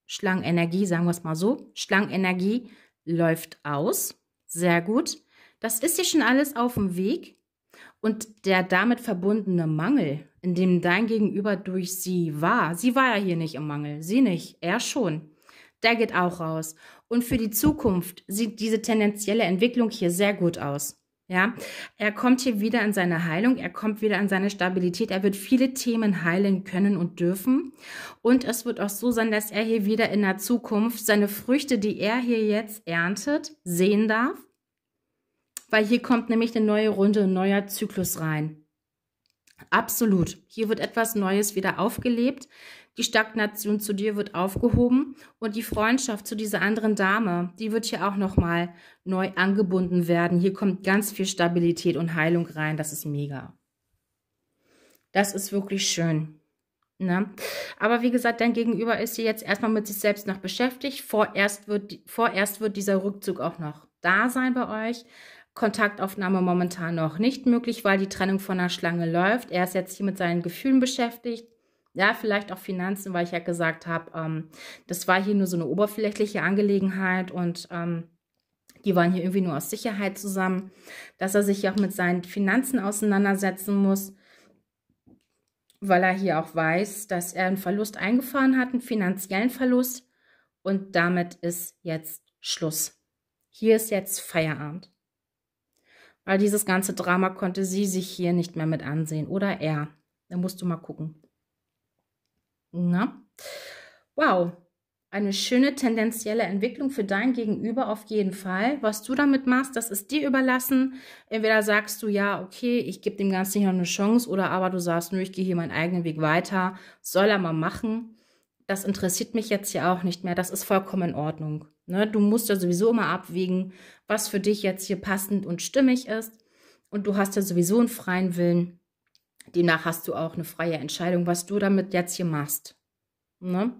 Schlangenergie, sagen wir es mal so. Schlangenergie läuft aus. Sehr gut. Das ist hier schon alles auf dem Weg. Und der damit verbundene Mangel, in dem dein Gegenüber durch sie war, sie war ja hier nicht im Mangel, sie nicht, er schon, der geht auch raus. Und für die Zukunft sieht diese tendenzielle Entwicklung hier sehr gut aus. Ja, er kommt hier wieder in seine Heilung, er kommt wieder in seine Stabilität, er wird viele Themen heilen können und dürfen. Und es wird auch so sein, dass er hier wieder in der Zukunft seine Früchte, die er hier jetzt erntet, sehen darf. Weil hier kommt nämlich eine neue Runde, ein neuer Zyklus rein. Absolut. Hier wird etwas Neues wieder aufgelebt. Die Stagnation zu dir wird aufgehoben und die Freundschaft zu dieser anderen Dame, die wird hier auch nochmal neu angebunden werden. Hier kommt ganz viel Stabilität und Heilung rein. Das ist mega. Das ist wirklich schön. Ne? Aber wie gesagt, dein Gegenüber ist hier jetzt erstmal mit sich selbst noch beschäftigt. Vorerst wird, vorerst wird dieser Rückzug auch noch da sein bei euch. Kontaktaufnahme momentan noch nicht möglich, weil die Trennung von der Schlange läuft. Er ist jetzt hier mit seinen Gefühlen beschäftigt. Ja, vielleicht auch Finanzen, weil ich ja gesagt habe, ähm, das war hier nur so eine oberflächliche Angelegenheit und ähm, die waren hier irgendwie nur aus Sicherheit zusammen, dass er sich ja auch mit seinen Finanzen auseinandersetzen muss, weil er hier auch weiß, dass er einen Verlust eingefahren hat, einen finanziellen Verlust und damit ist jetzt Schluss. Hier ist jetzt Feierabend. Weil dieses ganze Drama konnte sie sich hier nicht mehr mit ansehen. Oder er. Da musst du mal gucken. Na? Wow. Eine schöne tendenzielle Entwicklung für dein Gegenüber auf jeden Fall. Was du damit machst, das ist dir überlassen. Entweder sagst du, ja, okay, ich gebe dem Ganzen hier noch eine Chance, oder aber du sagst, nö, ich gehe hier meinen eigenen Weg weiter. Soll er mal machen das interessiert mich jetzt ja auch nicht mehr, das ist vollkommen in Ordnung. Ne? Du musst ja sowieso immer abwägen, was für dich jetzt hier passend und stimmig ist. Und du hast ja sowieso einen freien Willen. Demnach hast du auch eine freie Entscheidung, was du damit jetzt hier machst. Ne?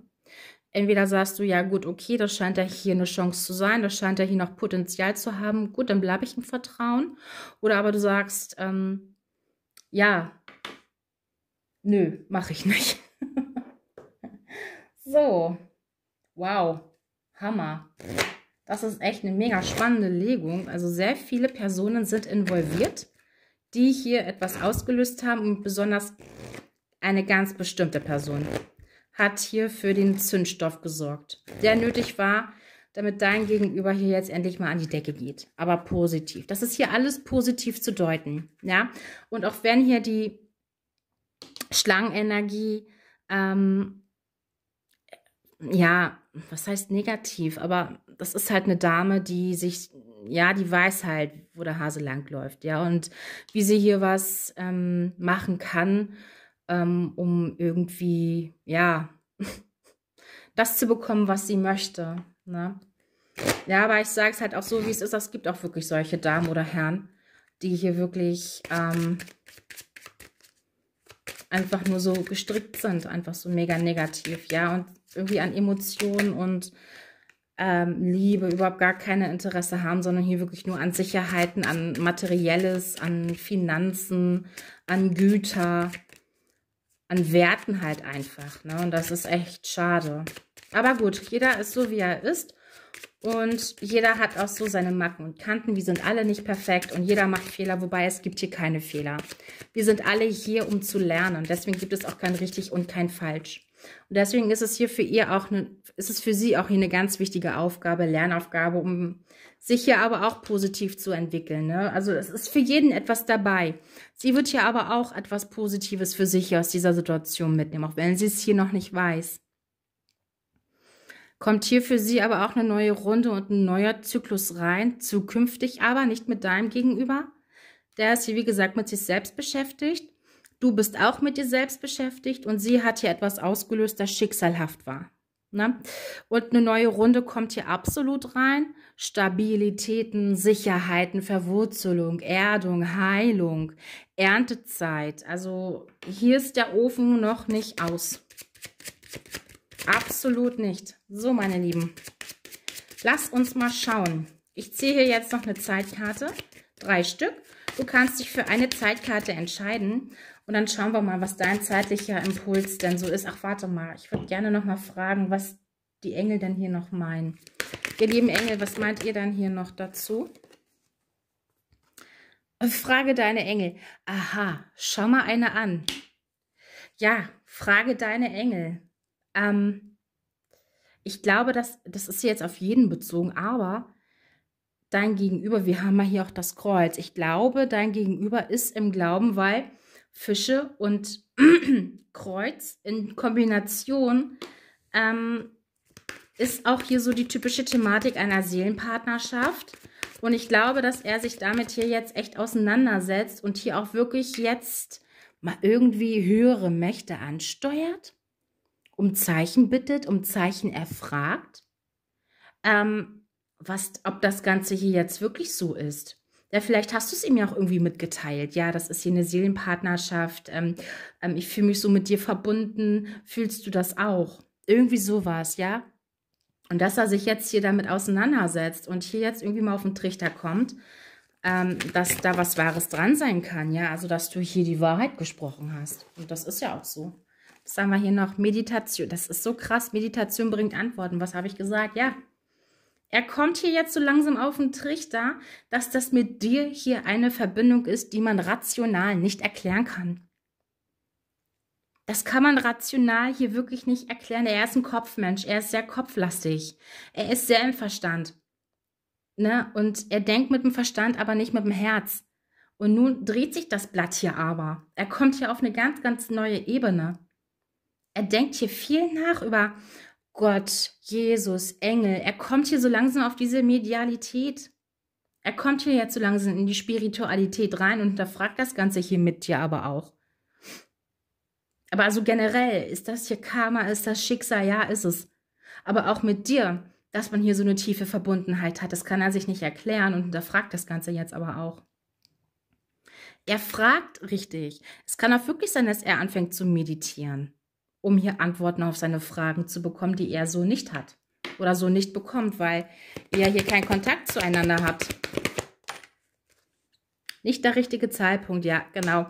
Entweder sagst du, ja gut, okay, das scheint ja hier eine Chance zu sein, das scheint ja hier noch Potenzial zu haben, gut, dann bleibe ich im Vertrauen. Oder aber du sagst, ähm, ja, nö, mache ich nicht. So. Wow. Hammer. Das ist echt eine mega spannende Legung. Also sehr viele Personen sind involviert, die hier etwas ausgelöst haben und besonders eine ganz bestimmte Person hat hier für den Zündstoff gesorgt, der nötig war, damit dein Gegenüber hier jetzt endlich mal an die Decke geht. Aber positiv. Das ist hier alles positiv zu deuten. Ja? Und auch wenn hier die Schlangenenergie ähm, ja, was heißt negativ, aber das ist halt eine Dame, die sich, ja, die weiß halt, wo der Hase lang läuft, ja, und wie sie hier was ähm, machen kann, ähm, um irgendwie, ja, [laughs] das zu bekommen, was sie möchte, ne? Ja, aber ich sage es halt auch so, wie es ist, es gibt auch wirklich solche Damen oder Herren, die hier wirklich ähm, einfach nur so gestrickt sind, einfach so mega negativ, ja, und irgendwie an Emotionen und ähm, Liebe überhaupt gar keine Interesse haben, sondern hier wirklich nur an Sicherheiten, an Materielles, an Finanzen, an Güter, an Werten halt einfach. Ne? Und das ist echt schade. Aber gut, jeder ist so, wie er ist. Und jeder hat auch so seine Macken und Kanten. Wir sind alle nicht perfekt und jeder macht Fehler, wobei es gibt hier keine Fehler. Wir sind alle hier, um zu lernen. Deswegen gibt es auch kein richtig und kein falsch. Und deswegen ist es hier für ihr auch eine, ist es für sie auch hier eine ganz wichtige Aufgabe, Lernaufgabe, um sich hier aber auch positiv zu entwickeln. Ne? Also es ist für jeden etwas dabei. Sie wird hier aber auch etwas Positives für sich aus dieser Situation mitnehmen, auch wenn sie es hier noch nicht weiß. Kommt hier für sie aber auch eine neue Runde und ein neuer Zyklus rein, zukünftig aber nicht mit deinem Gegenüber. Der ist hier, wie gesagt, mit sich selbst beschäftigt Du bist auch mit dir selbst beschäftigt und sie hat hier etwas ausgelöst, das schicksalhaft war. Ne? Und eine neue Runde kommt hier absolut rein. Stabilitäten, Sicherheiten, Verwurzelung, Erdung, Heilung, Erntezeit. Also hier ist der Ofen noch nicht aus. Absolut nicht. So, meine Lieben, lass uns mal schauen. Ich ziehe hier jetzt noch eine Zeitkarte, drei Stück. Du kannst dich für eine Zeitkarte entscheiden. Und dann schauen wir mal, was dein zeitlicher Impuls denn so ist. Ach, warte mal, ich würde gerne noch mal fragen, was die Engel denn hier noch meinen. Ihr lieben Engel, was meint ihr dann hier noch dazu? Frage deine Engel. Aha, schau mal eine an. Ja, frage deine Engel. Ähm, ich glaube, dass, das ist jetzt auf jeden bezogen, aber dein Gegenüber, wir haben ja hier auch das Kreuz. Ich glaube, dein Gegenüber ist im Glauben, weil Fische und [clears throat] Kreuz in Kombination ähm, ist auch hier so die typische Thematik einer Seelenpartnerschaft. Und ich glaube, dass er sich damit hier jetzt echt auseinandersetzt und hier auch wirklich jetzt mal irgendwie höhere Mächte ansteuert, um Zeichen bittet, um Zeichen erfragt, ähm, was, ob das Ganze hier jetzt wirklich so ist ja, vielleicht hast du es ihm ja auch irgendwie mitgeteilt. Ja, das ist hier eine Seelenpartnerschaft. Ähm, ähm, ich fühle mich so mit dir verbunden. Fühlst du das auch? Irgendwie sowas, ja? Und dass er sich jetzt hier damit auseinandersetzt und hier jetzt irgendwie mal auf den Trichter kommt, ähm, dass da was Wahres dran sein kann, ja? Also, dass du hier die Wahrheit gesprochen hast. Und das ist ja auch so. Was haben wir hier noch? Meditation. Das ist so krass. Meditation bringt Antworten. Was habe ich gesagt? Ja, er kommt hier jetzt so langsam auf den Trichter, dass das mit dir hier eine Verbindung ist, die man rational nicht erklären kann. Das kann man rational hier wirklich nicht erklären. Er ist ein Kopfmensch, er ist sehr kopflastig, er ist sehr im Verstand. Ne? Und er denkt mit dem Verstand, aber nicht mit dem Herz. Und nun dreht sich das Blatt hier aber. Er kommt hier auf eine ganz, ganz neue Ebene. Er denkt hier viel nach über Gott, Jesus, Engel, er kommt hier so langsam auf diese Medialität. Er kommt hier jetzt so langsam in die Spiritualität rein und da fragt das Ganze hier mit dir aber auch. Aber also generell, ist das hier Karma, ist das Schicksal? Ja, ist es. Aber auch mit dir, dass man hier so eine tiefe Verbundenheit hat, das kann er sich nicht erklären und da fragt das Ganze jetzt aber auch. Er fragt richtig. Es kann auch wirklich sein, dass er anfängt zu meditieren um hier Antworten auf seine Fragen zu bekommen, die er so nicht hat oder so nicht bekommt, weil ihr hier keinen Kontakt zueinander habt. Nicht der richtige Zeitpunkt, ja, genau.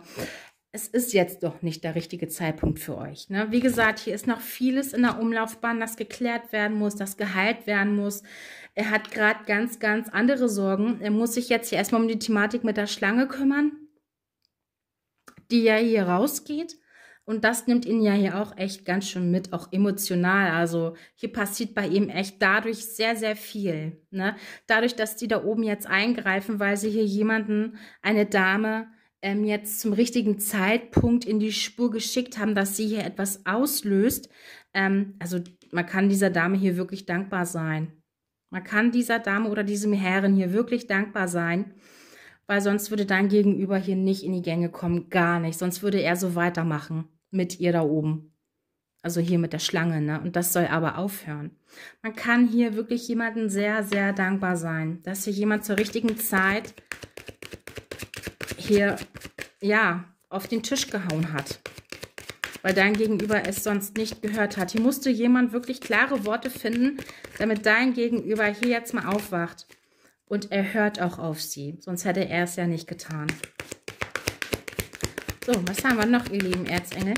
Es ist jetzt doch nicht der richtige Zeitpunkt für euch. Ne? Wie gesagt, hier ist noch vieles in der Umlaufbahn, das geklärt werden muss, das geheilt werden muss. Er hat gerade ganz, ganz andere Sorgen. Er muss sich jetzt hier erstmal um die Thematik mit der Schlange kümmern, die ja hier rausgeht. Und das nimmt ihn ja hier auch echt ganz schön mit, auch emotional. Also hier passiert bei ihm echt dadurch sehr, sehr viel. Ne? Dadurch, dass die da oben jetzt eingreifen, weil sie hier jemanden, eine Dame, ähm, jetzt zum richtigen Zeitpunkt in die Spur geschickt haben, dass sie hier etwas auslöst. Ähm, also man kann dieser Dame hier wirklich dankbar sein. Man kann dieser Dame oder diesem Herren hier wirklich dankbar sein, weil sonst würde dein Gegenüber hier nicht in die Gänge kommen, gar nicht. Sonst würde er so weitermachen mit ihr da oben. Also hier mit der Schlange, ne? Und das soll aber aufhören. Man kann hier wirklich jemanden sehr, sehr dankbar sein, dass hier jemand zur richtigen Zeit hier, ja, auf den Tisch gehauen hat. Weil dein Gegenüber es sonst nicht gehört hat. Hier musste jemand wirklich klare Worte finden, damit dein Gegenüber hier jetzt mal aufwacht. Und er hört auch auf sie, sonst hätte er es ja nicht getan. So, was haben wir noch, ihr lieben Erzengel?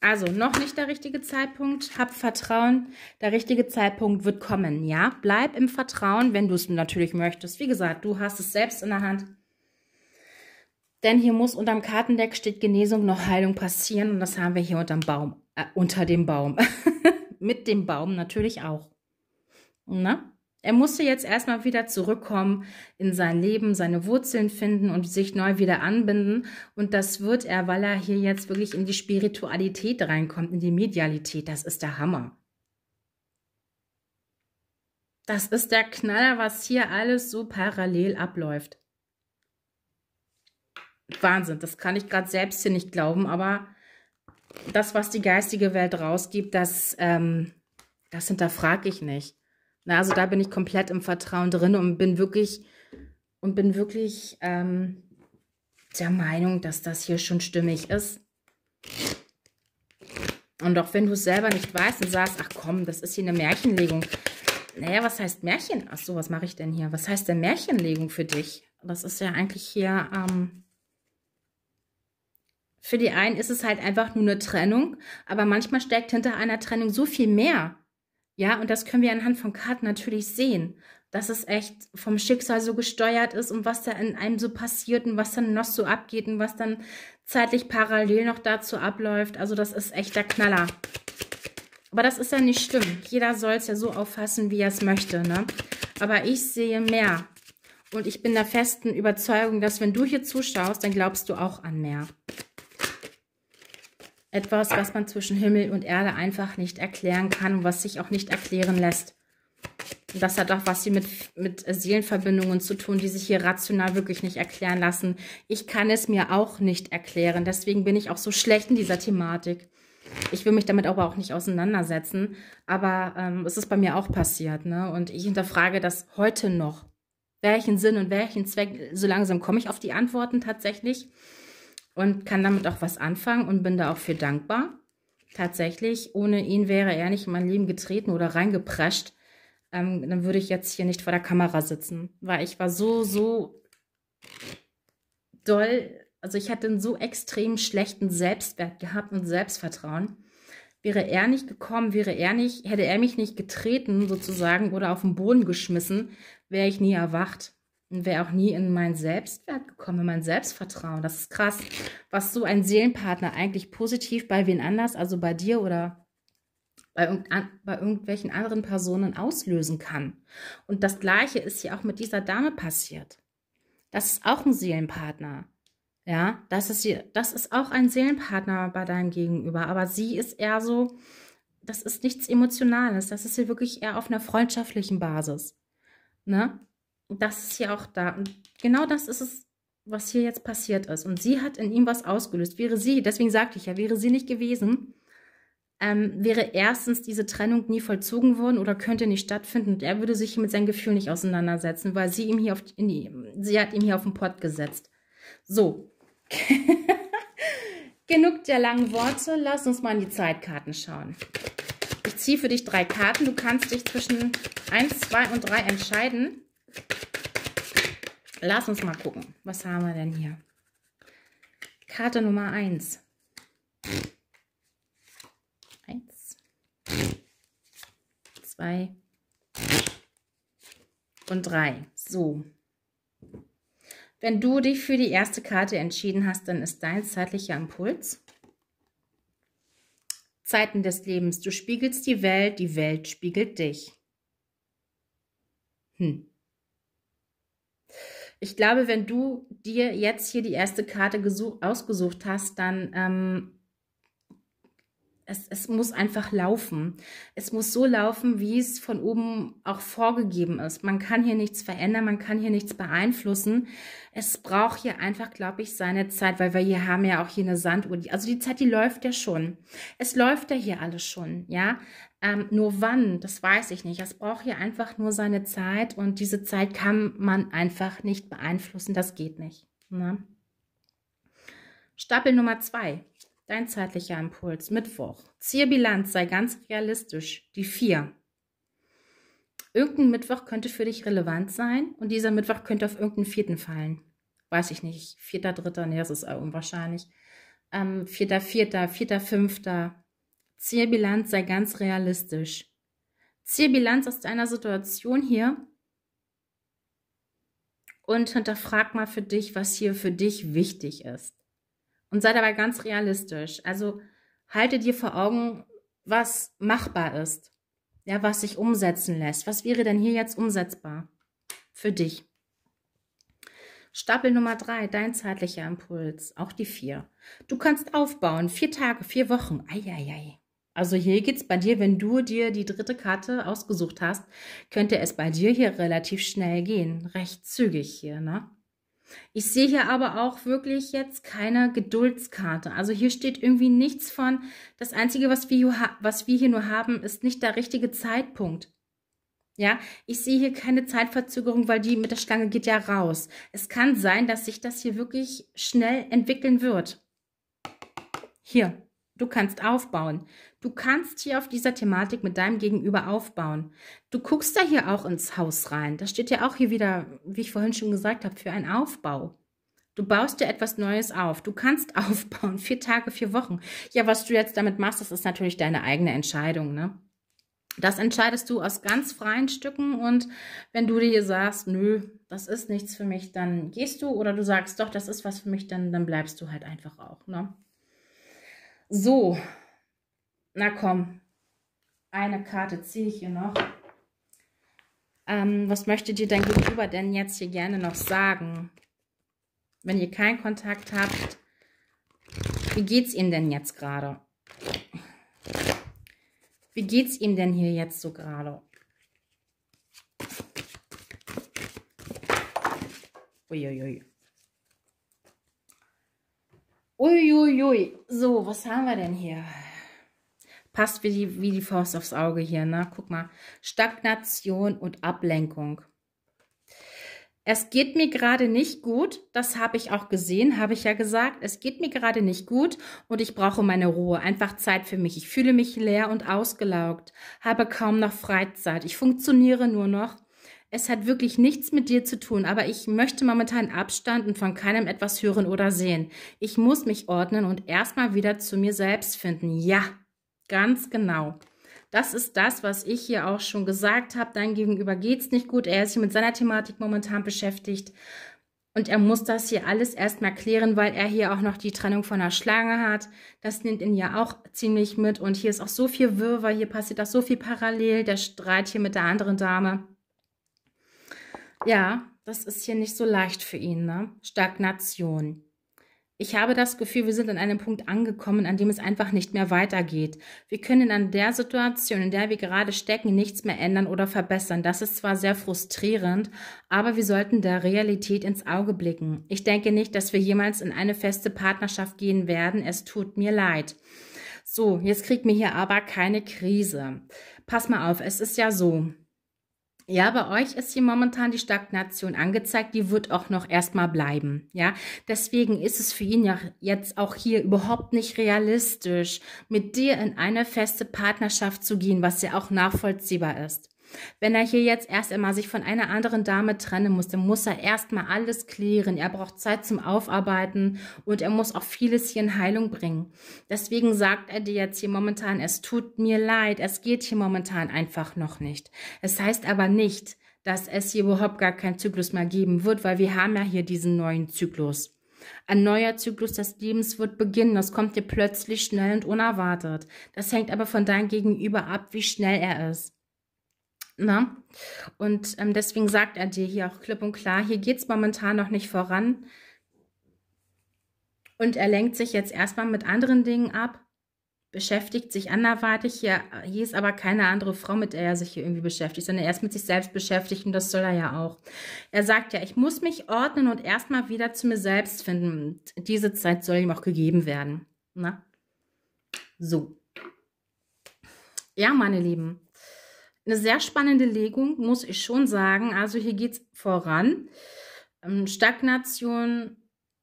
Also, noch nicht der richtige Zeitpunkt. Hab Vertrauen. Der richtige Zeitpunkt wird kommen, ja? Bleib im Vertrauen, wenn du es natürlich möchtest. Wie gesagt, du hast es selbst in der Hand. Denn hier muss unterm Kartendeck steht Genesung noch Heilung passieren. Und das haben wir hier unterm Baum. Äh, unter dem Baum. [laughs] Mit dem Baum natürlich auch. Na? Er musste jetzt erstmal wieder zurückkommen in sein Leben, seine Wurzeln finden und sich neu wieder anbinden. Und das wird er, weil er hier jetzt wirklich in die Spiritualität reinkommt, in die Medialität. Das ist der Hammer. Das ist der Knaller, was hier alles so parallel abläuft. Wahnsinn, das kann ich gerade selbst hier nicht glauben, aber das, was die geistige Welt rausgibt, das, ähm, das hinterfrage ich nicht. Na, also da bin ich komplett im Vertrauen drin und bin wirklich und bin wirklich ähm, der Meinung, dass das hier schon stimmig ist. Und auch wenn du es selber nicht weißt und sagst, ach komm, das ist hier eine Märchenlegung. Naja, was heißt Märchen? Ach so, was mache ich denn hier? Was heißt denn Märchenlegung für dich? Das ist ja eigentlich hier ähm, für die einen ist es halt einfach nur eine Trennung, aber manchmal steckt hinter einer Trennung so viel mehr. Ja, und das können wir anhand von Karten natürlich sehen, dass es echt vom Schicksal so gesteuert ist und was da in einem so passiert und was dann noch so abgeht und was dann zeitlich parallel noch dazu abläuft. Also das ist echt der Knaller. Aber das ist ja nicht schlimm. Jeder soll es ja so auffassen, wie er es möchte. Ne? Aber ich sehe mehr. Und ich bin der festen Überzeugung, dass wenn du hier zuschaust, dann glaubst du auch an mehr etwas, was man zwischen Himmel und Erde einfach nicht erklären kann und was sich auch nicht erklären lässt. Und das hat auch was hier mit, mit Seelenverbindungen zu tun, die sich hier rational wirklich nicht erklären lassen. Ich kann es mir auch nicht erklären. Deswegen bin ich auch so schlecht in dieser Thematik. Ich will mich damit aber auch nicht auseinandersetzen. Aber ähm, es ist bei mir auch passiert. Ne? Und ich hinterfrage das heute noch. Welchen Sinn und welchen Zweck? So langsam komme ich auf die Antworten tatsächlich und kann damit auch was anfangen und bin da auch für dankbar. Tatsächlich, ohne ihn wäre er nicht in mein Leben getreten oder reingeprescht. Ähm, dann würde ich jetzt hier nicht vor der Kamera sitzen, weil ich war so, so doll. Also ich hatte einen so extrem schlechten Selbstwert gehabt und Selbstvertrauen. Wäre er nicht gekommen, wäre er nicht, hätte er mich nicht getreten sozusagen oder auf den Boden geschmissen, wäre ich nie erwacht und wäre auch nie in mein Selbstwert gekommen, in mein Selbstvertrauen. Das ist krass, was so ein Seelenpartner eigentlich positiv bei wen anders, also bei dir oder bei, bei irgendwelchen anderen Personen auslösen kann. Und das Gleiche ist hier auch mit dieser Dame passiert. Das ist auch ein Seelenpartner. Ja, das ist, das ist auch ein Seelenpartner bei deinem Gegenüber. Aber sie ist eher so, das ist nichts Emotionales. Das ist hier wirklich eher auf einer freundschaftlichen Basis. Ne? das ist hier auch da. Und genau das ist es, was hier jetzt passiert ist. Und sie hat in ihm was ausgelöst. Wäre sie, deswegen sagte ich ja, wäre sie nicht gewesen, ähm, wäre erstens diese Trennung nie vollzogen worden oder könnte nicht stattfinden. Und er würde sich mit seinem Gefühl nicht auseinandersetzen, weil sie ihm hier auf, die, sie hat ihm hier auf den Pott gesetzt. So. [laughs] Genug der langen Worte. Lass uns mal in die Zeitkarten schauen. Ich ziehe für dich drei Karten. Du kannst dich zwischen 1, 2 und 3 entscheiden. Lass uns mal gucken. Was haben wir denn hier? Karte Nummer 1. 1. 2. Und 3. So. Wenn du dich für die erste Karte entschieden hast, dann ist dein zeitlicher Impuls. Zeiten des Lebens. Du spiegelst die Welt, die Welt spiegelt dich. Hm. Ich glaube, wenn du dir jetzt hier die erste Karte ausgesucht hast, dann ähm, es, es muss einfach laufen. Es muss so laufen, wie es von oben auch vorgegeben ist. Man kann hier nichts verändern, man kann hier nichts beeinflussen. Es braucht hier einfach, glaube ich, seine Zeit, weil wir hier haben ja auch hier eine Sanduhr. Also die Zeit, die läuft ja schon. Es läuft ja hier alles schon, ja. Ähm, nur wann, das weiß ich nicht. Es braucht hier einfach nur seine Zeit und diese Zeit kann man einfach nicht beeinflussen. Das geht nicht. Ne? Stapel Nummer zwei, dein zeitlicher Impuls, Mittwoch. Zierbilanz sei ganz realistisch, die vier. Irgendein Mittwoch könnte für dich relevant sein und dieser Mittwoch könnte auf irgendeinen vierten fallen. Weiß ich nicht, vierter, dritter, nee, das ist unwahrscheinlich. Ähm, vierter, vierter, vierter, fünfter, Zielbilanz sei ganz realistisch. Zielbilanz aus deiner Situation hier und hinterfrag mal für dich, was hier für dich wichtig ist. Und sei dabei ganz realistisch. Also halte dir vor Augen, was machbar ist. Ja, was sich umsetzen lässt. Was wäre denn hier jetzt umsetzbar für dich? Stapel Nummer drei, dein zeitlicher Impuls, auch die vier. Du kannst aufbauen, vier Tage, vier Wochen. Eieiei. Also hier geht es bei dir, wenn du dir die dritte Karte ausgesucht hast, könnte es bei dir hier relativ schnell gehen, recht zügig hier, ne? Ich sehe hier aber auch wirklich jetzt keine Geduldskarte. Also hier steht irgendwie nichts von, das Einzige, was wir, was wir hier nur haben, ist nicht der richtige Zeitpunkt. Ja, ich sehe hier keine Zeitverzögerung, weil die mit der Schlange geht ja raus. Es kann sein, dass sich das hier wirklich schnell entwickeln wird. Hier, du kannst aufbauen. Du kannst hier auf dieser Thematik mit deinem Gegenüber aufbauen. Du guckst da hier auch ins Haus rein. Das steht ja auch hier wieder, wie ich vorhin schon gesagt habe, für einen Aufbau. Du baust dir etwas Neues auf. Du kannst [laughs] aufbauen. Vier Tage, vier Wochen. Ja, was du jetzt damit machst, das ist natürlich deine eigene Entscheidung, ne? Das entscheidest du aus ganz freien Stücken und wenn du dir sagst, nö, das ist nichts für mich, dann gehst du oder du sagst, doch, das ist was für mich, dann, dann bleibst du halt einfach auch, ne? So, na komm, eine Karte ziehe ich hier noch. Ähm, was möchte dir dein Gegenüber denn jetzt hier gerne noch sagen? Wenn ihr keinen Kontakt habt, wie geht's ihm denn jetzt gerade? Wie geht's ihm denn hier jetzt so gerade? Uiuiui. Uiuiui. So, was haben wir denn hier? Passt wie die, wie die Faust aufs Auge hier, ne? Guck mal. Stagnation und Ablenkung. Es geht mir gerade nicht gut, das habe ich auch gesehen, habe ich ja gesagt. Es geht mir gerade nicht gut und ich brauche meine Ruhe, einfach Zeit für mich. Ich fühle mich leer und ausgelaugt, habe kaum noch Freizeit. Ich funktioniere nur noch. Es hat wirklich nichts mit dir zu tun, aber ich möchte momentan Abstand und von keinem etwas hören oder sehen. Ich muss mich ordnen und erstmal wieder zu mir selbst finden. Ja, Ganz genau. Das ist das, was ich hier auch schon gesagt habe. Dein Gegenüber geht es nicht gut. Er ist hier mit seiner Thematik momentan beschäftigt. Und er muss das hier alles erstmal klären, weil er hier auch noch die Trennung von der Schlange hat. Das nimmt ihn ja auch ziemlich mit. Und hier ist auch so viel Wirrwarr, hier passiert auch so viel parallel. Der Streit hier mit der anderen Dame. Ja, das ist hier nicht so leicht für ihn, ne? Stagnation. Ich habe das Gefühl, wir sind an einem Punkt angekommen, an dem es einfach nicht mehr weitergeht. Wir können an der Situation, in der wir gerade stecken, nichts mehr ändern oder verbessern. Das ist zwar sehr frustrierend, aber wir sollten der Realität ins Auge blicken. Ich denke nicht, dass wir jemals in eine feste Partnerschaft gehen werden. Es tut mir leid. So, jetzt kriegt mir hier aber keine Krise. Pass mal auf, es ist ja so. Ja, bei euch ist hier momentan die Stagnation angezeigt, die wird auch noch erstmal bleiben. Ja, deswegen ist es für ihn ja jetzt auch hier überhaupt nicht realistisch, mit dir in eine feste Partnerschaft zu gehen, was ja auch nachvollziehbar ist. Wenn er hier jetzt erst einmal sich von einer anderen Dame trennen muss, dann muss er erstmal alles klären. Er braucht Zeit zum Aufarbeiten und er muss auch vieles hier in Heilung bringen. Deswegen sagt er dir jetzt hier momentan, es tut mir leid, es geht hier momentan einfach noch nicht. Es heißt aber nicht, dass es hier überhaupt gar keinen Zyklus mehr geben wird, weil wir haben ja hier diesen neuen Zyklus. Ein neuer Zyklus des Lebens wird beginnen. Das kommt dir plötzlich schnell und unerwartet. Das hängt aber von deinem Gegenüber ab, wie schnell er ist. Na? Und ähm, deswegen sagt er dir hier auch klipp und klar, hier geht es momentan noch nicht voran. Und er lenkt sich jetzt erstmal mit anderen Dingen ab, beschäftigt sich anderweitig. Hier, hier ist aber keine andere Frau, mit der er sich hier irgendwie beschäftigt, sondern er ist mit sich selbst beschäftigt und das soll er ja auch. Er sagt ja, ich muss mich ordnen und erstmal wieder zu mir selbst finden. Und diese Zeit soll ihm auch gegeben werden. Na? So. Ja, meine Lieben, eine sehr spannende Legung, muss ich schon sagen. Also hier geht es voran. Ähm, Stagnation,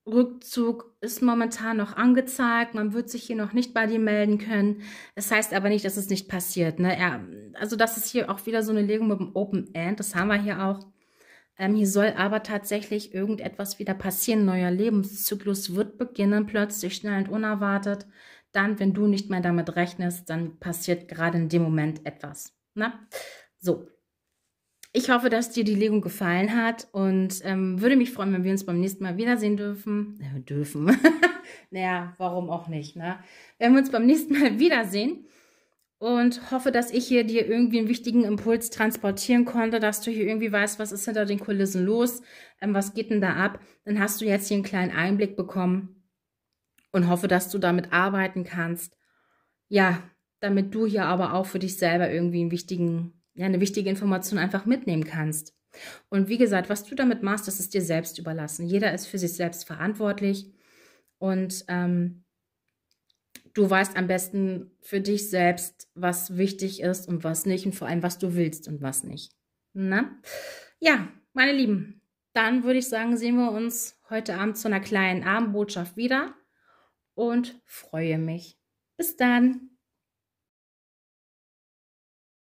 Rückzug ist momentan noch angezeigt. Man wird sich hier noch nicht bei dir melden können. Das heißt aber nicht, dass es nicht passiert. Ne? Ja, also das ist hier auch wieder so eine Legung mit dem Open End. Das haben wir hier auch. Ähm, hier soll aber tatsächlich irgendetwas wieder passieren. Neuer Lebenszyklus wird beginnen, plötzlich schnell und unerwartet. Dann, wenn du nicht mehr damit rechnest, dann passiert gerade in dem Moment etwas. Na? So. Ich hoffe, dass dir die Legung gefallen hat und ähm, würde mich freuen, wenn wir uns beim nächsten Mal wiedersehen dürfen. Äh, dürfen. [laughs] naja, warum auch nicht, ne? Wenn wir uns beim nächsten Mal wiedersehen und hoffe, dass ich hier dir irgendwie einen wichtigen Impuls transportieren konnte, dass du hier irgendwie weißt, was ist hinter den Kulissen los, ähm, was geht denn da ab. Dann hast du jetzt hier einen kleinen Einblick bekommen und hoffe, dass du damit arbeiten kannst. Ja, damit du hier aber auch für dich selber irgendwie einen wichtigen, ja, eine wichtige Information einfach mitnehmen kannst. Und wie gesagt, was du damit machst, das ist dir selbst überlassen. Jeder ist für sich selbst verantwortlich und ähm, du weißt am besten für dich selbst, was wichtig ist und was nicht und vor allem, was du willst und was nicht. Na? Ja, meine Lieben, dann würde ich sagen, sehen wir uns heute Abend zu einer kleinen Abendbotschaft wieder und freue mich. Bis dann!